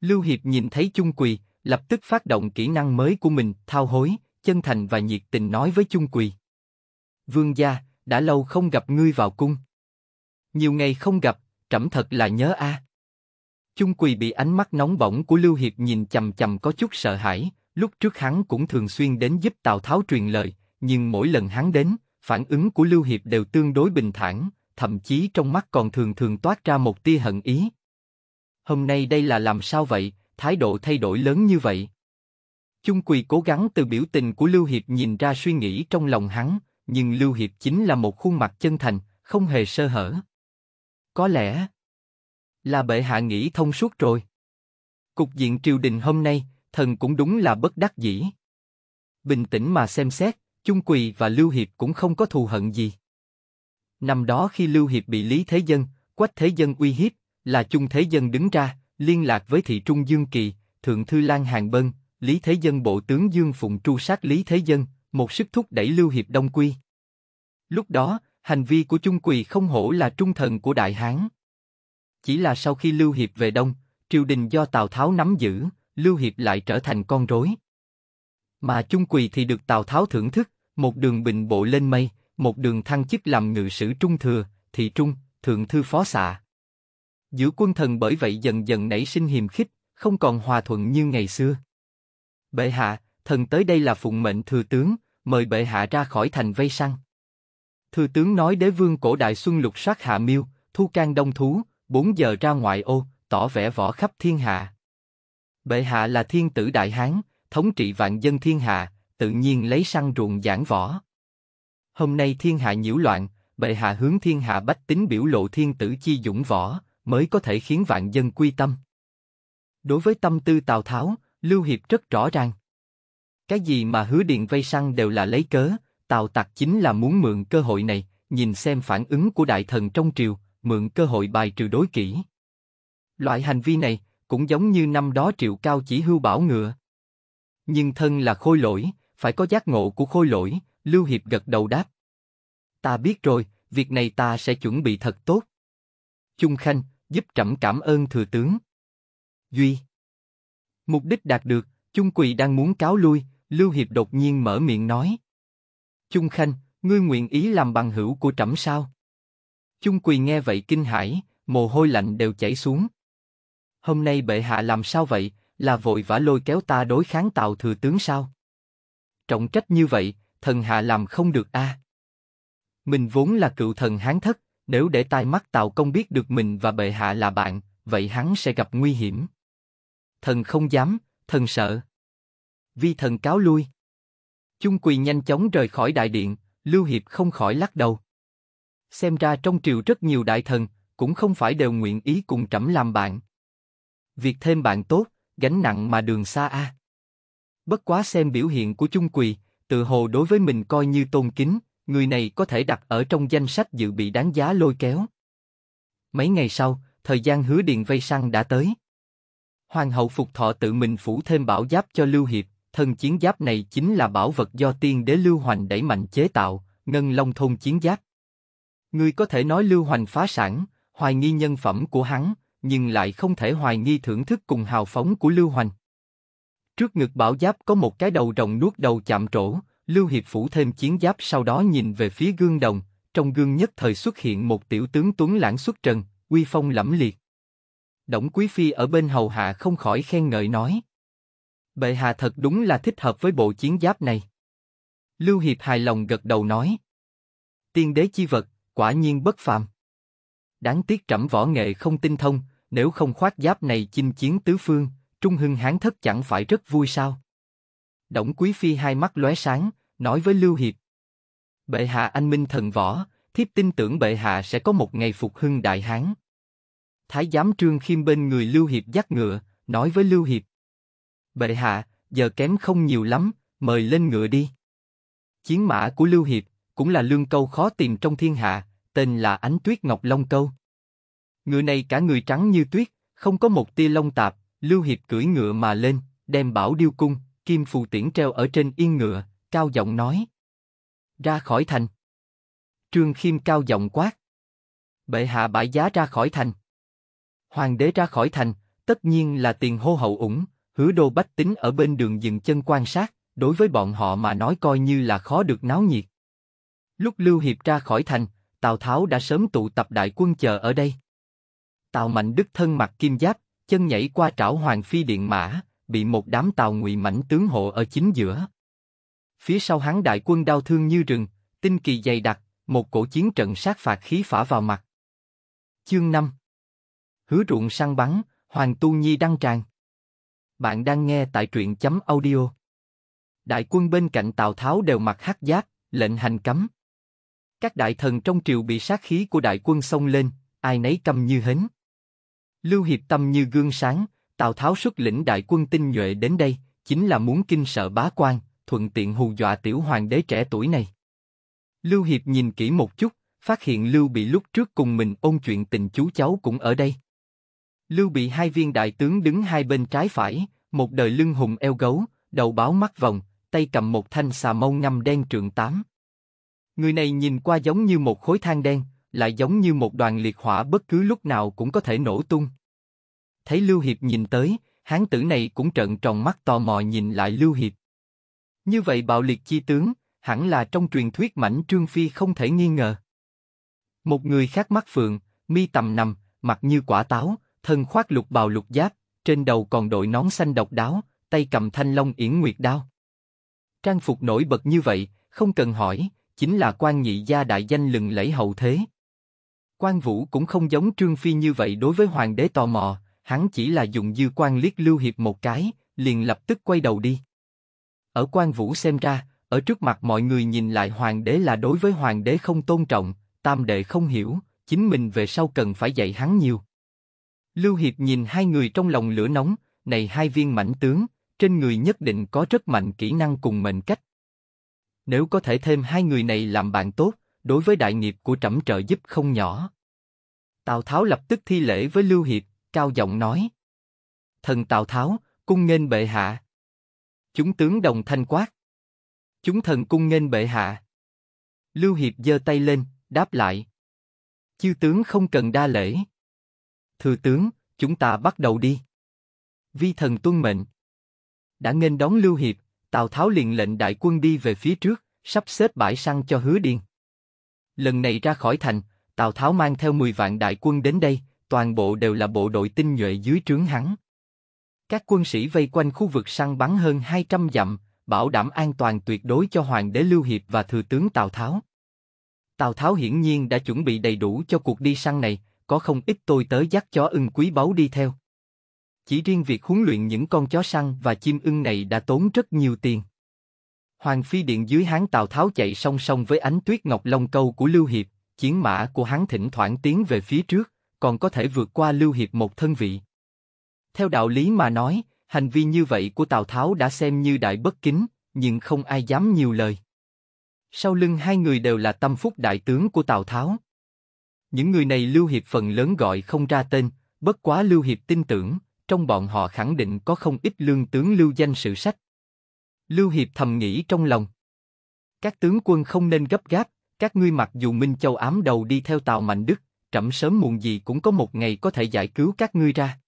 Lưu Hiệp nhìn thấy Chung Quỳ, lập tức phát động kỹ năng mới của mình, thao hối, chân thành và nhiệt tình nói với Chung Quỳ. Vương gia, đã lâu không gặp ngươi vào cung. Nhiều ngày không gặp, trẫm thật là nhớ a. Chung Quỳ bị ánh mắt nóng bỏng của Lưu Hiệp nhìn chằm chằm có chút sợ hãi. Lúc trước hắn cũng thường xuyên đến giúp Tào Tháo truyền lời, nhưng mỗi lần hắn đến, phản ứng của Lưu Hiệp đều tương đối bình thản, thậm chí trong mắt còn thường thường toát ra một tia hận ý. Hôm nay đây là làm sao vậy? Thái độ thay đổi lớn như vậy. Chung Quỳ cố gắng từ biểu tình của Lưu Hiệp nhìn ra suy nghĩ trong lòng hắn, nhưng Lưu Hiệp chính là một khuôn mặt chân thành, không hề sơ hở. Có lẽ là bệ hạ nghĩ thông suốt rồi. Cục diện triều đình hôm nay, thần cũng đúng là bất đắc dĩ. Bình tĩnh mà xem xét, Chung Quỳ và Lưu Hiệp cũng không có thù hận gì. Năm đó khi Lưu Hiệp bị Lý Thế Dân, Quách Thế Dân uy hiếp, là Chung Thế Dân đứng ra, liên lạc với thị trung Dương Kỳ, Thượng Thư Lan Hàng Bân, Lý Thế Dân bộ tướng Dương Phụng tru sát Lý Thế Dân, một sức thúc đẩy Lưu Hiệp Đông Quy. Lúc đó, hành vi của Trung Quỳ không hổ là trung thần của Đại Hán. Chỉ là sau khi Lưu Hiệp về Đông, triều đình do Tào Tháo nắm giữ, Lưu Hiệp lại trở thành con rối. Mà Trung Quỳ thì được Tào Tháo thưởng thức, một đường bình bộ lên mây, một đường thăng chức làm ngự sử trung thừa, thị trung, thượng thư phó xạ. Giữa quân thần bởi vậy dần dần nảy sinh hiềm khích, không còn hòa thuận như ngày xưa. Bệ hạ, thần tới đây là phụng mệnh thừa tướng, mời bệ hạ ra khỏi thành vây săn. Thư tướng nói đế vương cổ đại xuân lục sát hạ miêu, thu can đông thú, 4 giờ ra ngoại ô, tỏ vẻ võ khắp thiên hạ. Bệ hạ là thiên tử đại hán, thống trị vạn dân thiên hạ, tự nhiên lấy săn ruộng giảng võ. Hôm nay thiên hạ nhiễu loạn, bệ hạ hướng thiên hạ bách tính biểu lộ thiên tử chi dũng võ, mới có thể khiến vạn dân quy tâm. Đối với tâm tư Tào Tháo, Lưu Hiệp rất rõ ràng. Cái gì mà hứa điện vây săn đều là lấy cớ, Tào Tạc chính là muốn mượn cơ hội này, nhìn xem phản ứng của đại thần trong triều, mượn cơ hội bài trừ đối kỹ. Loại hành vi này cũng giống như năm đó Triệu Cao chỉ hưu bảo ngựa. Nhưng thân là khôi lỗi, phải có giác ngộ của khôi lỗi, Lưu Hiệp gật đầu đáp. Ta biết rồi, việc này ta sẽ chuẩn bị thật tốt. Trung Khanh, giúp trẫm cảm ơn thừa tướng. Duy. Mục đích đạt được, Trung Quỳ đang muốn cáo lui, Lưu Hiệp đột nhiên mở miệng nói. Chung Khanh, ngươi nguyện ý làm bằng hữu của trẫm sao? Chung Quỳ nghe vậy kinh hãi, mồ hôi lạnh đều chảy xuống. Hôm nay bệ hạ làm sao vậy? Là vội vã lôi kéo ta đối kháng Tào thừa tướng sao? Trọng trách như vậy, thần hạ làm không được a. À? Mình vốn là cựu thần hán thất, nếu để tai mắt Tào công biết được mình và bệ hạ là bạn, vậy hắn sẽ gặp nguy hiểm. Thần không dám, thần sợ vi thần cáo lui. Chung Quỳ nhanh chóng rời khỏi đại điện, Lưu Hiệp không khỏi lắc đầu. Xem ra trong triều rất nhiều đại thần, cũng không phải đều nguyện ý cùng trẫm làm bạn. Việc thêm bạn tốt, gánh nặng mà đường xa a. Bất quá xem biểu hiện của Chung Quỳ, tự hồ đối với mình coi như tôn kính, người này có thể đặt ở trong danh sách dự bị đáng giá lôi kéo. Mấy ngày sau, thời gian hứa điện vây săn đã tới. Hoàng hậu phục thọ tự mình phủ thêm bảo giáp cho Lưu Hiệp, Thần chiến giáp này chính là bảo vật do tiên đế Lưu Hoành đẩy mạnh chế tạo, ngân long thôn chiến giáp. Ngươi có thể nói Lưu Hoành phá sản, hoài nghi nhân phẩm của hắn, nhưng lại không thể hoài nghi thưởng thức cùng hào phóng của Lưu Hoành. Trước ngực bảo giáp có một cái đầu rồng nuốt đầu chạm trổ, Lưu Hiệp phủ thêm chiến giáp sau đó nhìn về phía gương đồng, trong gương nhất thời xuất hiện một tiểu tướng tuấn lãng xuất trần, uy phong lẫm liệt. Đổng Quý Phi ở bên hầu hạ không khỏi khen ngợi nói. Bệ hạ thật đúng là thích hợp với bộ chiến giáp này. Lưu Hiệp hài lòng gật đầu nói. Tiên đế chi vật, quả nhiên bất phàm. Đáng tiếc trẫm võ nghệ không tinh thông, nếu không khoác giáp này chinh chiến tứ phương, Trung Hưng Hán Thất chẳng phải rất vui sao? Đổng Quý Phi hai mắt lóe sáng, nói với Lưu Hiệp. Bệ hạ anh minh thần võ, thiếp tin tưởng bệ hạ sẽ có một ngày phục hưng đại hán. Thái giám Trương Khiêm bên người Lưu Hiệp dắt ngựa, nói với Lưu Hiệp bệ hạ, giờ kém không nhiều lắm, mời lên ngựa đi. Chiến mã của Lưu Hiệp, cũng là lương câu khó tìm trong thiên hạ, tên là Ánh Tuyết Ngọc Long Câu. Ngựa này cả người trắng như tuyết, không có một tia lông tạp, Lưu Hiệp cưỡi ngựa mà lên, đem bảo điêu cung, kim phù tiễn treo ở trên yên ngựa, cao giọng nói. Ra khỏi thành. Trương Khiêm cao giọng quát. Bệ hạ bãi giá ra khỏi thành. Hoàng đế ra khỏi thành, tất nhiên là tiền hô hậu ủng, Hứa đô bách tính ở bên đường dừng chân quan sát, đối với bọn họ mà nói coi như là khó được náo nhiệt. Lúc Lưu Hiệp ra khỏi thành, Tào Tháo đã sớm tụ tập đại quân chờ ở đây. Tào Mạnh Đức thân mặc kim giáp, chân nhảy qua trảo hoàng phi điện mã, bị một đám Tào ngụy mảnh tướng hộ ở chính giữa. Phía sau hắn đại quân đau thương như rừng, tinh kỳ dày đặc, một cổ chiến trận sát phạt khí phả vào mặt. Chương 5 Hứa ruộng săn bắn, Hoàng Tu Nhi đăng tràng. Bạn đang nghe tại truyện chấm audio. Đại quân bên cạnh Tào Tháo đều mặc hắc giáp, lệnh hành cấm. Các đại thần trong triều bị sát khí của đại quân xông lên, ai nấy cầm như hến. Lưu Hiệp tâm như gương sáng, Tào Tháo xuất lĩnh đại quân tinh nhuệ đến đây, chính là muốn kinh sợ bá quan, thuận tiện hù dọa tiểu hoàng đế trẻ tuổi này. Lưu Hiệp nhìn kỹ một chút, phát hiện Lưu bị lúc trước cùng mình ôn chuyện tình chú cháu cũng ở đây. Lưu bị hai viên đại tướng đứng hai bên trái phải, một đời lưng hùng eo gấu, đầu báo mắt vòng, tay cầm một thanh xà mâu ngâm đen trượng tám. Người này nhìn qua giống như một khối than đen, lại giống như một đoàn liệt hỏa bất cứ lúc nào cũng có thể nổ tung. Thấy Lưu Hiệp nhìn tới, hán tử này cũng trợn tròn mắt tò mò nhìn lại Lưu Hiệp. Như vậy bạo liệt chi tướng, hẳn là trong truyền thuyết mảnh trương phi không thể nghi ngờ. Một người khác mắt phượng, mi tầm nằm, mặt như quả táo, thân khoác lục bào lục giáp, trên đầu còn đội nón xanh độc đáo, tay cầm thanh long yển nguyệt đao. Trang phục nổi bật như vậy, không cần hỏi, chính là quan nhị gia đại danh lừng lẫy hậu thế. Quan Vũ cũng không giống Trương Phi như vậy đối với hoàng đế tò mò, hắn chỉ là dùng dư quan liếc Lưu Hiệp một cái, liền lập tức quay đầu đi. Ở Quan Vũ xem ra, ở trước mặt mọi người nhìn lại hoàng đế là đối với hoàng đế không tôn trọng, tam đệ không hiểu, chính mình về sau cần phải dạy hắn nhiều. Lưu Hiệp nhìn hai người trong lòng lửa nóng, này hai viên mảnh tướng, trên người nhất định có rất mạnh kỹ năng cùng mệnh cách. Nếu có thể thêm hai người này làm bạn tốt, đối với đại nghiệp của trẫm trợ giúp không nhỏ. Tào Tháo lập tức thi lễ với Lưu Hiệp, cao giọng nói. Thần Tào Tháo, cung nghênh bệ hạ. Chúng tướng đồng thanh quát. Chúng thần cung nghênh bệ hạ. Lưu Hiệp giơ tay lên, đáp lại. Chư tướng không cần đa lễ. Thừa tướng, chúng ta bắt đầu đi. Vi thần tuân mệnh. Đã nên đón Lưu Hiệp, Tào Tháo liền lệnh đại quân đi về phía trước, sắp xếp bãi săn cho hứa điên. Lần này ra khỏi thành, Tào Tháo mang theo 10 vạn đại quân đến đây, toàn bộ đều là bộ đội tinh nhuệ dưới trướng hắn. Các quân sĩ vây quanh khu vực săn bắn hơn 200 dặm, bảo đảm an toàn tuyệt đối cho Hoàng đế Lưu Hiệp và Thừa tướng Tào Tháo. Tào Tháo hiển nhiên đã chuẩn bị đầy đủ cho cuộc đi săn này, có không ít tôi tới dắt chó ưng quý báu đi theo. Chỉ riêng việc huấn luyện những con chó săn và chim ưng này đã tốn rất nhiều tiền. Hoàng phi điện dưới hán Tào Tháo chạy song song với ánh tuyết ngọc long câu của Lưu Hiệp, chiến mã của hắn thỉnh thoảng tiến về phía trước, còn có thể vượt qua Lưu Hiệp một thân vị. Theo đạo lý mà nói, hành vi như vậy của Tào Tháo đã xem như đại bất kính, nhưng không ai dám nhiều lời. Sau lưng hai người đều là tâm phúc đại tướng của Tào Tháo. Những người này Lưu Hiệp phần lớn gọi không ra tên, bất quá Lưu Hiệp tin tưởng, trong bọn họ khẳng định có không ít lương tướng lưu danh sử sách. Lưu Hiệp thầm nghĩ trong lòng. Các tướng quân không nên gấp gáp, các ngươi mặc dù Minh Châu ám đầu đi theo Tào Mạnh Đức, trẫm sớm muộn gì cũng có một ngày có thể giải cứu các ngươi ra.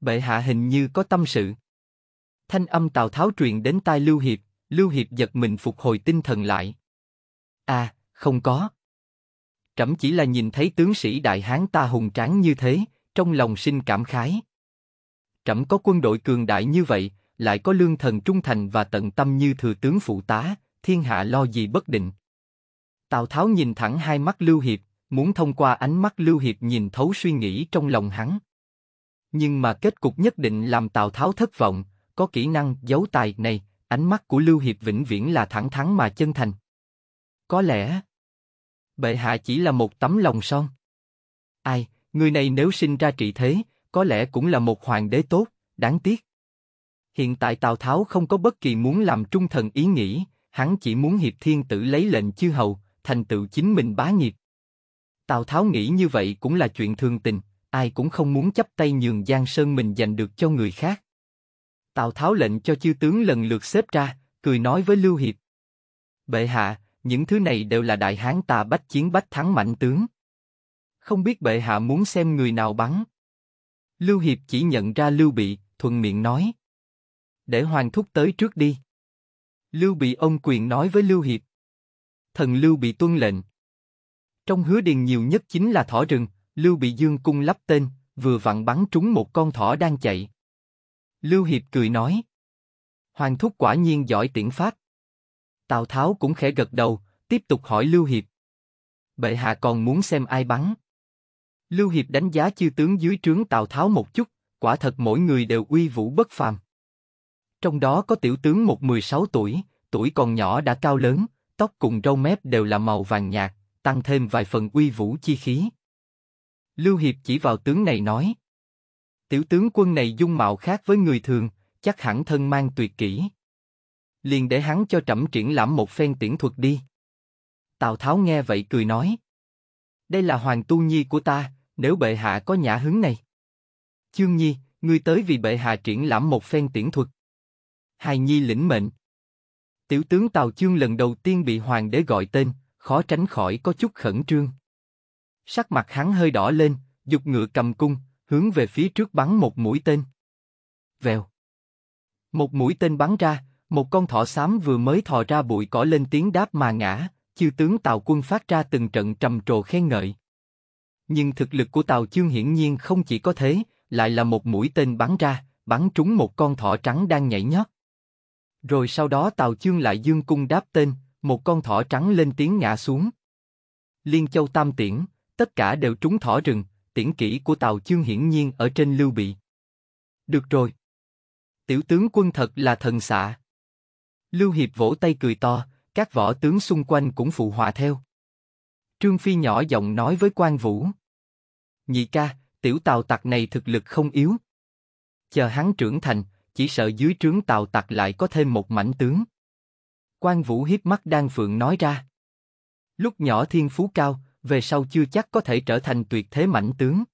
Bệ hạ hình như có tâm sự. Thanh âm Tào Tháo truyền đến tai Lưu Hiệp, Lưu Hiệp giật mình phục hồi tinh thần lại. À, không có, trẫm chỉ là nhìn thấy tướng sĩ đại hán ta hùng tráng như thế, trong lòng sinh cảm khái. Trẫm có quân đội cường đại như vậy, lại có lương thần trung thành và tận tâm như thừa tướng phụ tá, thiên hạ lo gì bất định. Tào Tháo nhìn thẳng hai mắt Lưu Hiệp, muốn thông qua ánh mắt Lưu Hiệp nhìn thấu suy nghĩ trong lòng hắn. Nhưng mà kết cục nhất định làm Tào Tháo thất vọng, có kỹ năng giấu tài này, ánh mắt của Lưu Hiệp vĩnh viễn là thẳng thắn mà chân thành. Có lẽ, bệ hạ chỉ là một tấm lòng son. Ai, người này nếu sinh ra trị thế, có lẽ cũng là một hoàng đế tốt, đáng tiếc. Hiện tại Tào Tháo không có bất kỳ muốn làm trung thần ý nghĩ, hắn chỉ muốn hiệp thiên tử lấy lệnh chư hầu, thành tựu chính mình bá nghiệp. Tào Tháo nghĩ như vậy cũng là chuyện thường tình, ai cũng không muốn chấp tay nhường Giang Sơn mình giành được cho người khác. Tào Tháo lệnh cho chư tướng lần lượt xếp ra, cười nói với Lưu Hiệp. Bệ hạ, những thứ này đều là đại hán tà bách chiến bách thắng mạnh tướng. Không biết bệ hạ muốn xem người nào bắn. Lưu Hiệp chỉ nhận ra Lưu Bị, thuận miệng nói. Để Hoàng Thúc tới trước đi. Lưu Bị ông quyền nói với Lưu Hiệp. Thần Lưu Bị tuân lệnh. Trong hứa điền nhiều nhất chính là thỏ rừng, Lưu Bị dương cung lắp tên, vừa vặn bắn trúng một con thỏ đang chạy. Lưu Hiệp cười nói. Hoàng Thúc quả nhiên giỏi tiễn phát. Tào Tháo cũng khẽ gật đầu, tiếp tục hỏi Lưu Hiệp. Bệ hạ còn muốn xem ai bắn? Lưu Hiệp đánh giá chư tướng dưới trướng Tào Tháo một chút, quả thật mỗi người đều uy vũ bất phàm. Trong đó có tiểu tướng một 16 tuổi, tuổi còn nhỏ đã cao lớn, tóc cùng râu mép đều là màu vàng nhạt, tăng thêm vài phần uy vũ chi khí. Lưu Hiệp chỉ vào tướng này nói. Tiểu tướng quân này dung mạo khác với người thường, chắc hẳn thân mang tuyệt kỹ liền để hắn cho trẫm triển lãm một phen tiễn thuật đi. Tào Tháo nghe vậy cười nói, đây là hoàng tu nhi của ta, nếu bệ hạ có nhã hứng này. Chương nhi, ngươi tới vì bệ hạ triển lãm một phen tiễn thuật. Hài nhi lĩnh mệnh. Tiểu tướng Tào Chương lần đầu tiên bị hoàng đế gọi tên, khó tránh khỏi có chút khẩn trương. Sắc mặt hắn hơi đỏ lên, dục ngựa cầm cung, hướng về phía trước bắn một mũi tên. Vèo. Một mũi tên bắn ra, một con thỏ xám vừa mới thò ra bụi cỏ lên tiếng đáp mà ngã, chư tướng Tào quân phát ra từng trận trầm trồ khen ngợi. Nhưng thực lực của Tào Chương hiển nhiên không chỉ có thế, lại là một mũi tên bắn ra, bắn trúng một con thỏ trắng đang nhảy nhót. Rồi sau đó Tào Chương lại dương cung đáp tên, một con thỏ trắng lên tiếng ngã xuống. Liên Châu Tam Tiễn, tất cả đều trúng thỏ rừng, tiễn kỹ của Tào Chương hiển nhiên ở trên lưu bị. Được rồi. Tiểu tướng quân thật là thần xạ. Lưu Hiệp vỗ tay cười to, các võ tướng xung quanh cũng phụ họa theo. Trương Phi nhỏ giọng nói với quan Vũ. Nhị ca, tiểu tào tặc này thực lực không yếu. Chờ hắn trưởng thành, chỉ sợ dưới trướng tào tặc lại có thêm một mảnh tướng. quan Vũ hiếp mắt Đan Phượng nói ra. Lúc nhỏ thiên phú cao, về sau chưa chắc có thể trở thành tuyệt thế mảnh tướng.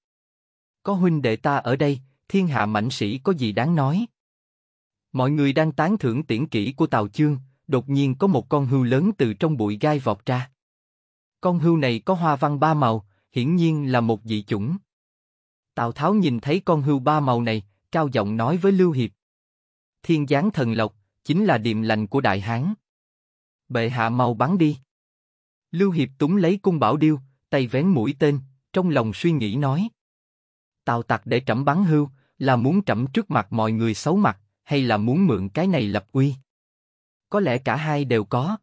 Có huynh đệ ta ở đây, thiên hạ mảnh sĩ có gì đáng nói. Mọi người đang tán thưởng tiễn kỹ của Tào Chương, đột nhiên có một con hươu lớn từ trong bụi gai vọt ra. Con hươu này có hoa văn ba màu, hiển nhiên là một dị chủng. Tào Tháo nhìn thấy con hươu ba màu này, cao giọng nói với Lưu Hiệp. Thiên giáng thần lộc, chính là điềm lành của Đại Hán. Bệ hạ mau bắn đi. Lưu Hiệp túng lấy cung bảo điêu, tay vén mũi tên, trong lòng suy nghĩ nói. Tào tặc để trẫm bắn hưu, là muốn trẫm trước mặt mọi người xấu mặt, hay là muốn mượn cái này lập uy? Có lẽ cả hai đều có.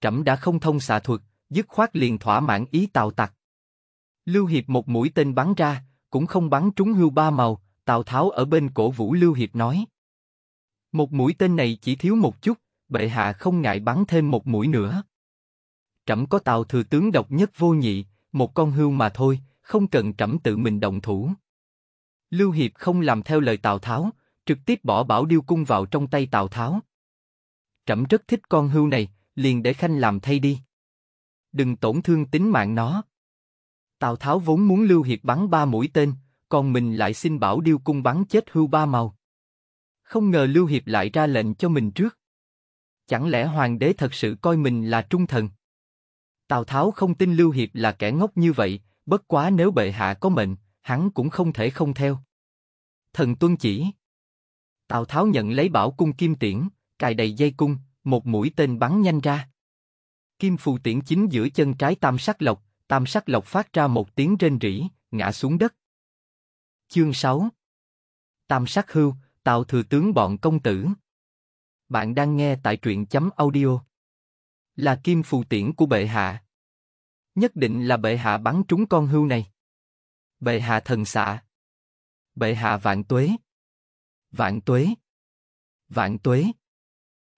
Trẫm đã không thông xạ thuật, dứt khoát liền thỏa mãn ý Tào Tặc. Lưu Hiệp một mũi tên bắn ra, cũng không bắn trúng hưu ba màu, Tào Tháo ở bên cổ vũ Lưu Hiệp nói. Một mũi tên này chỉ thiếu một chút, bệ hạ không ngại bắn thêm một mũi nữa. Trẫm có Tào thừa tướng độc nhất vô nhị, một con hưu mà thôi, không cần trẫm tự mình động thủ. Lưu Hiệp không làm theo lời Tào Tháo, trực tiếp bỏ bảo điêu cung vào trong tay Tào Tháo. Trẫm rất thích con hưu này, liền để Khanh làm thay đi. Đừng tổn thương tính mạng nó. Tào Tháo vốn muốn Lưu Hiệp bắn ba mũi tên, còn mình lại xin bảo điêu cung bắn chết hưu ba màu. Không ngờ Lưu Hiệp lại ra lệnh cho mình trước. Chẳng lẽ hoàng đế thật sự coi mình là trung thần? Tào Tháo không tin Lưu Hiệp là kẻ ngốc như vậy, bất quá nếu bệ hạ có mệnh, hắn cũng không thể không theo. Thần tuân chỉ. Tào Tháo nhận lấy bảo cung kim tiễn, cài đầy dây cung, một mũi tên bắn nhanh ra. Kim phù tiễn chính giữa chân trái tam sắc lộc, tam sắc lộc phát ra một tiếng rên rỉ, ngã xuống đất. Chương 6 Tam sắc hưu, Tào thừa tướng bọn công tử. Bạn đang nghe tại truyện chấm audio. Là kim phù tiễn của bệ hạ. Nhất định là bệ hạ bắn trúng con hưu này. Bệ hạ thần xạ. Bệ hạ vạn tuế. Vạn tuế! Vạn tuế!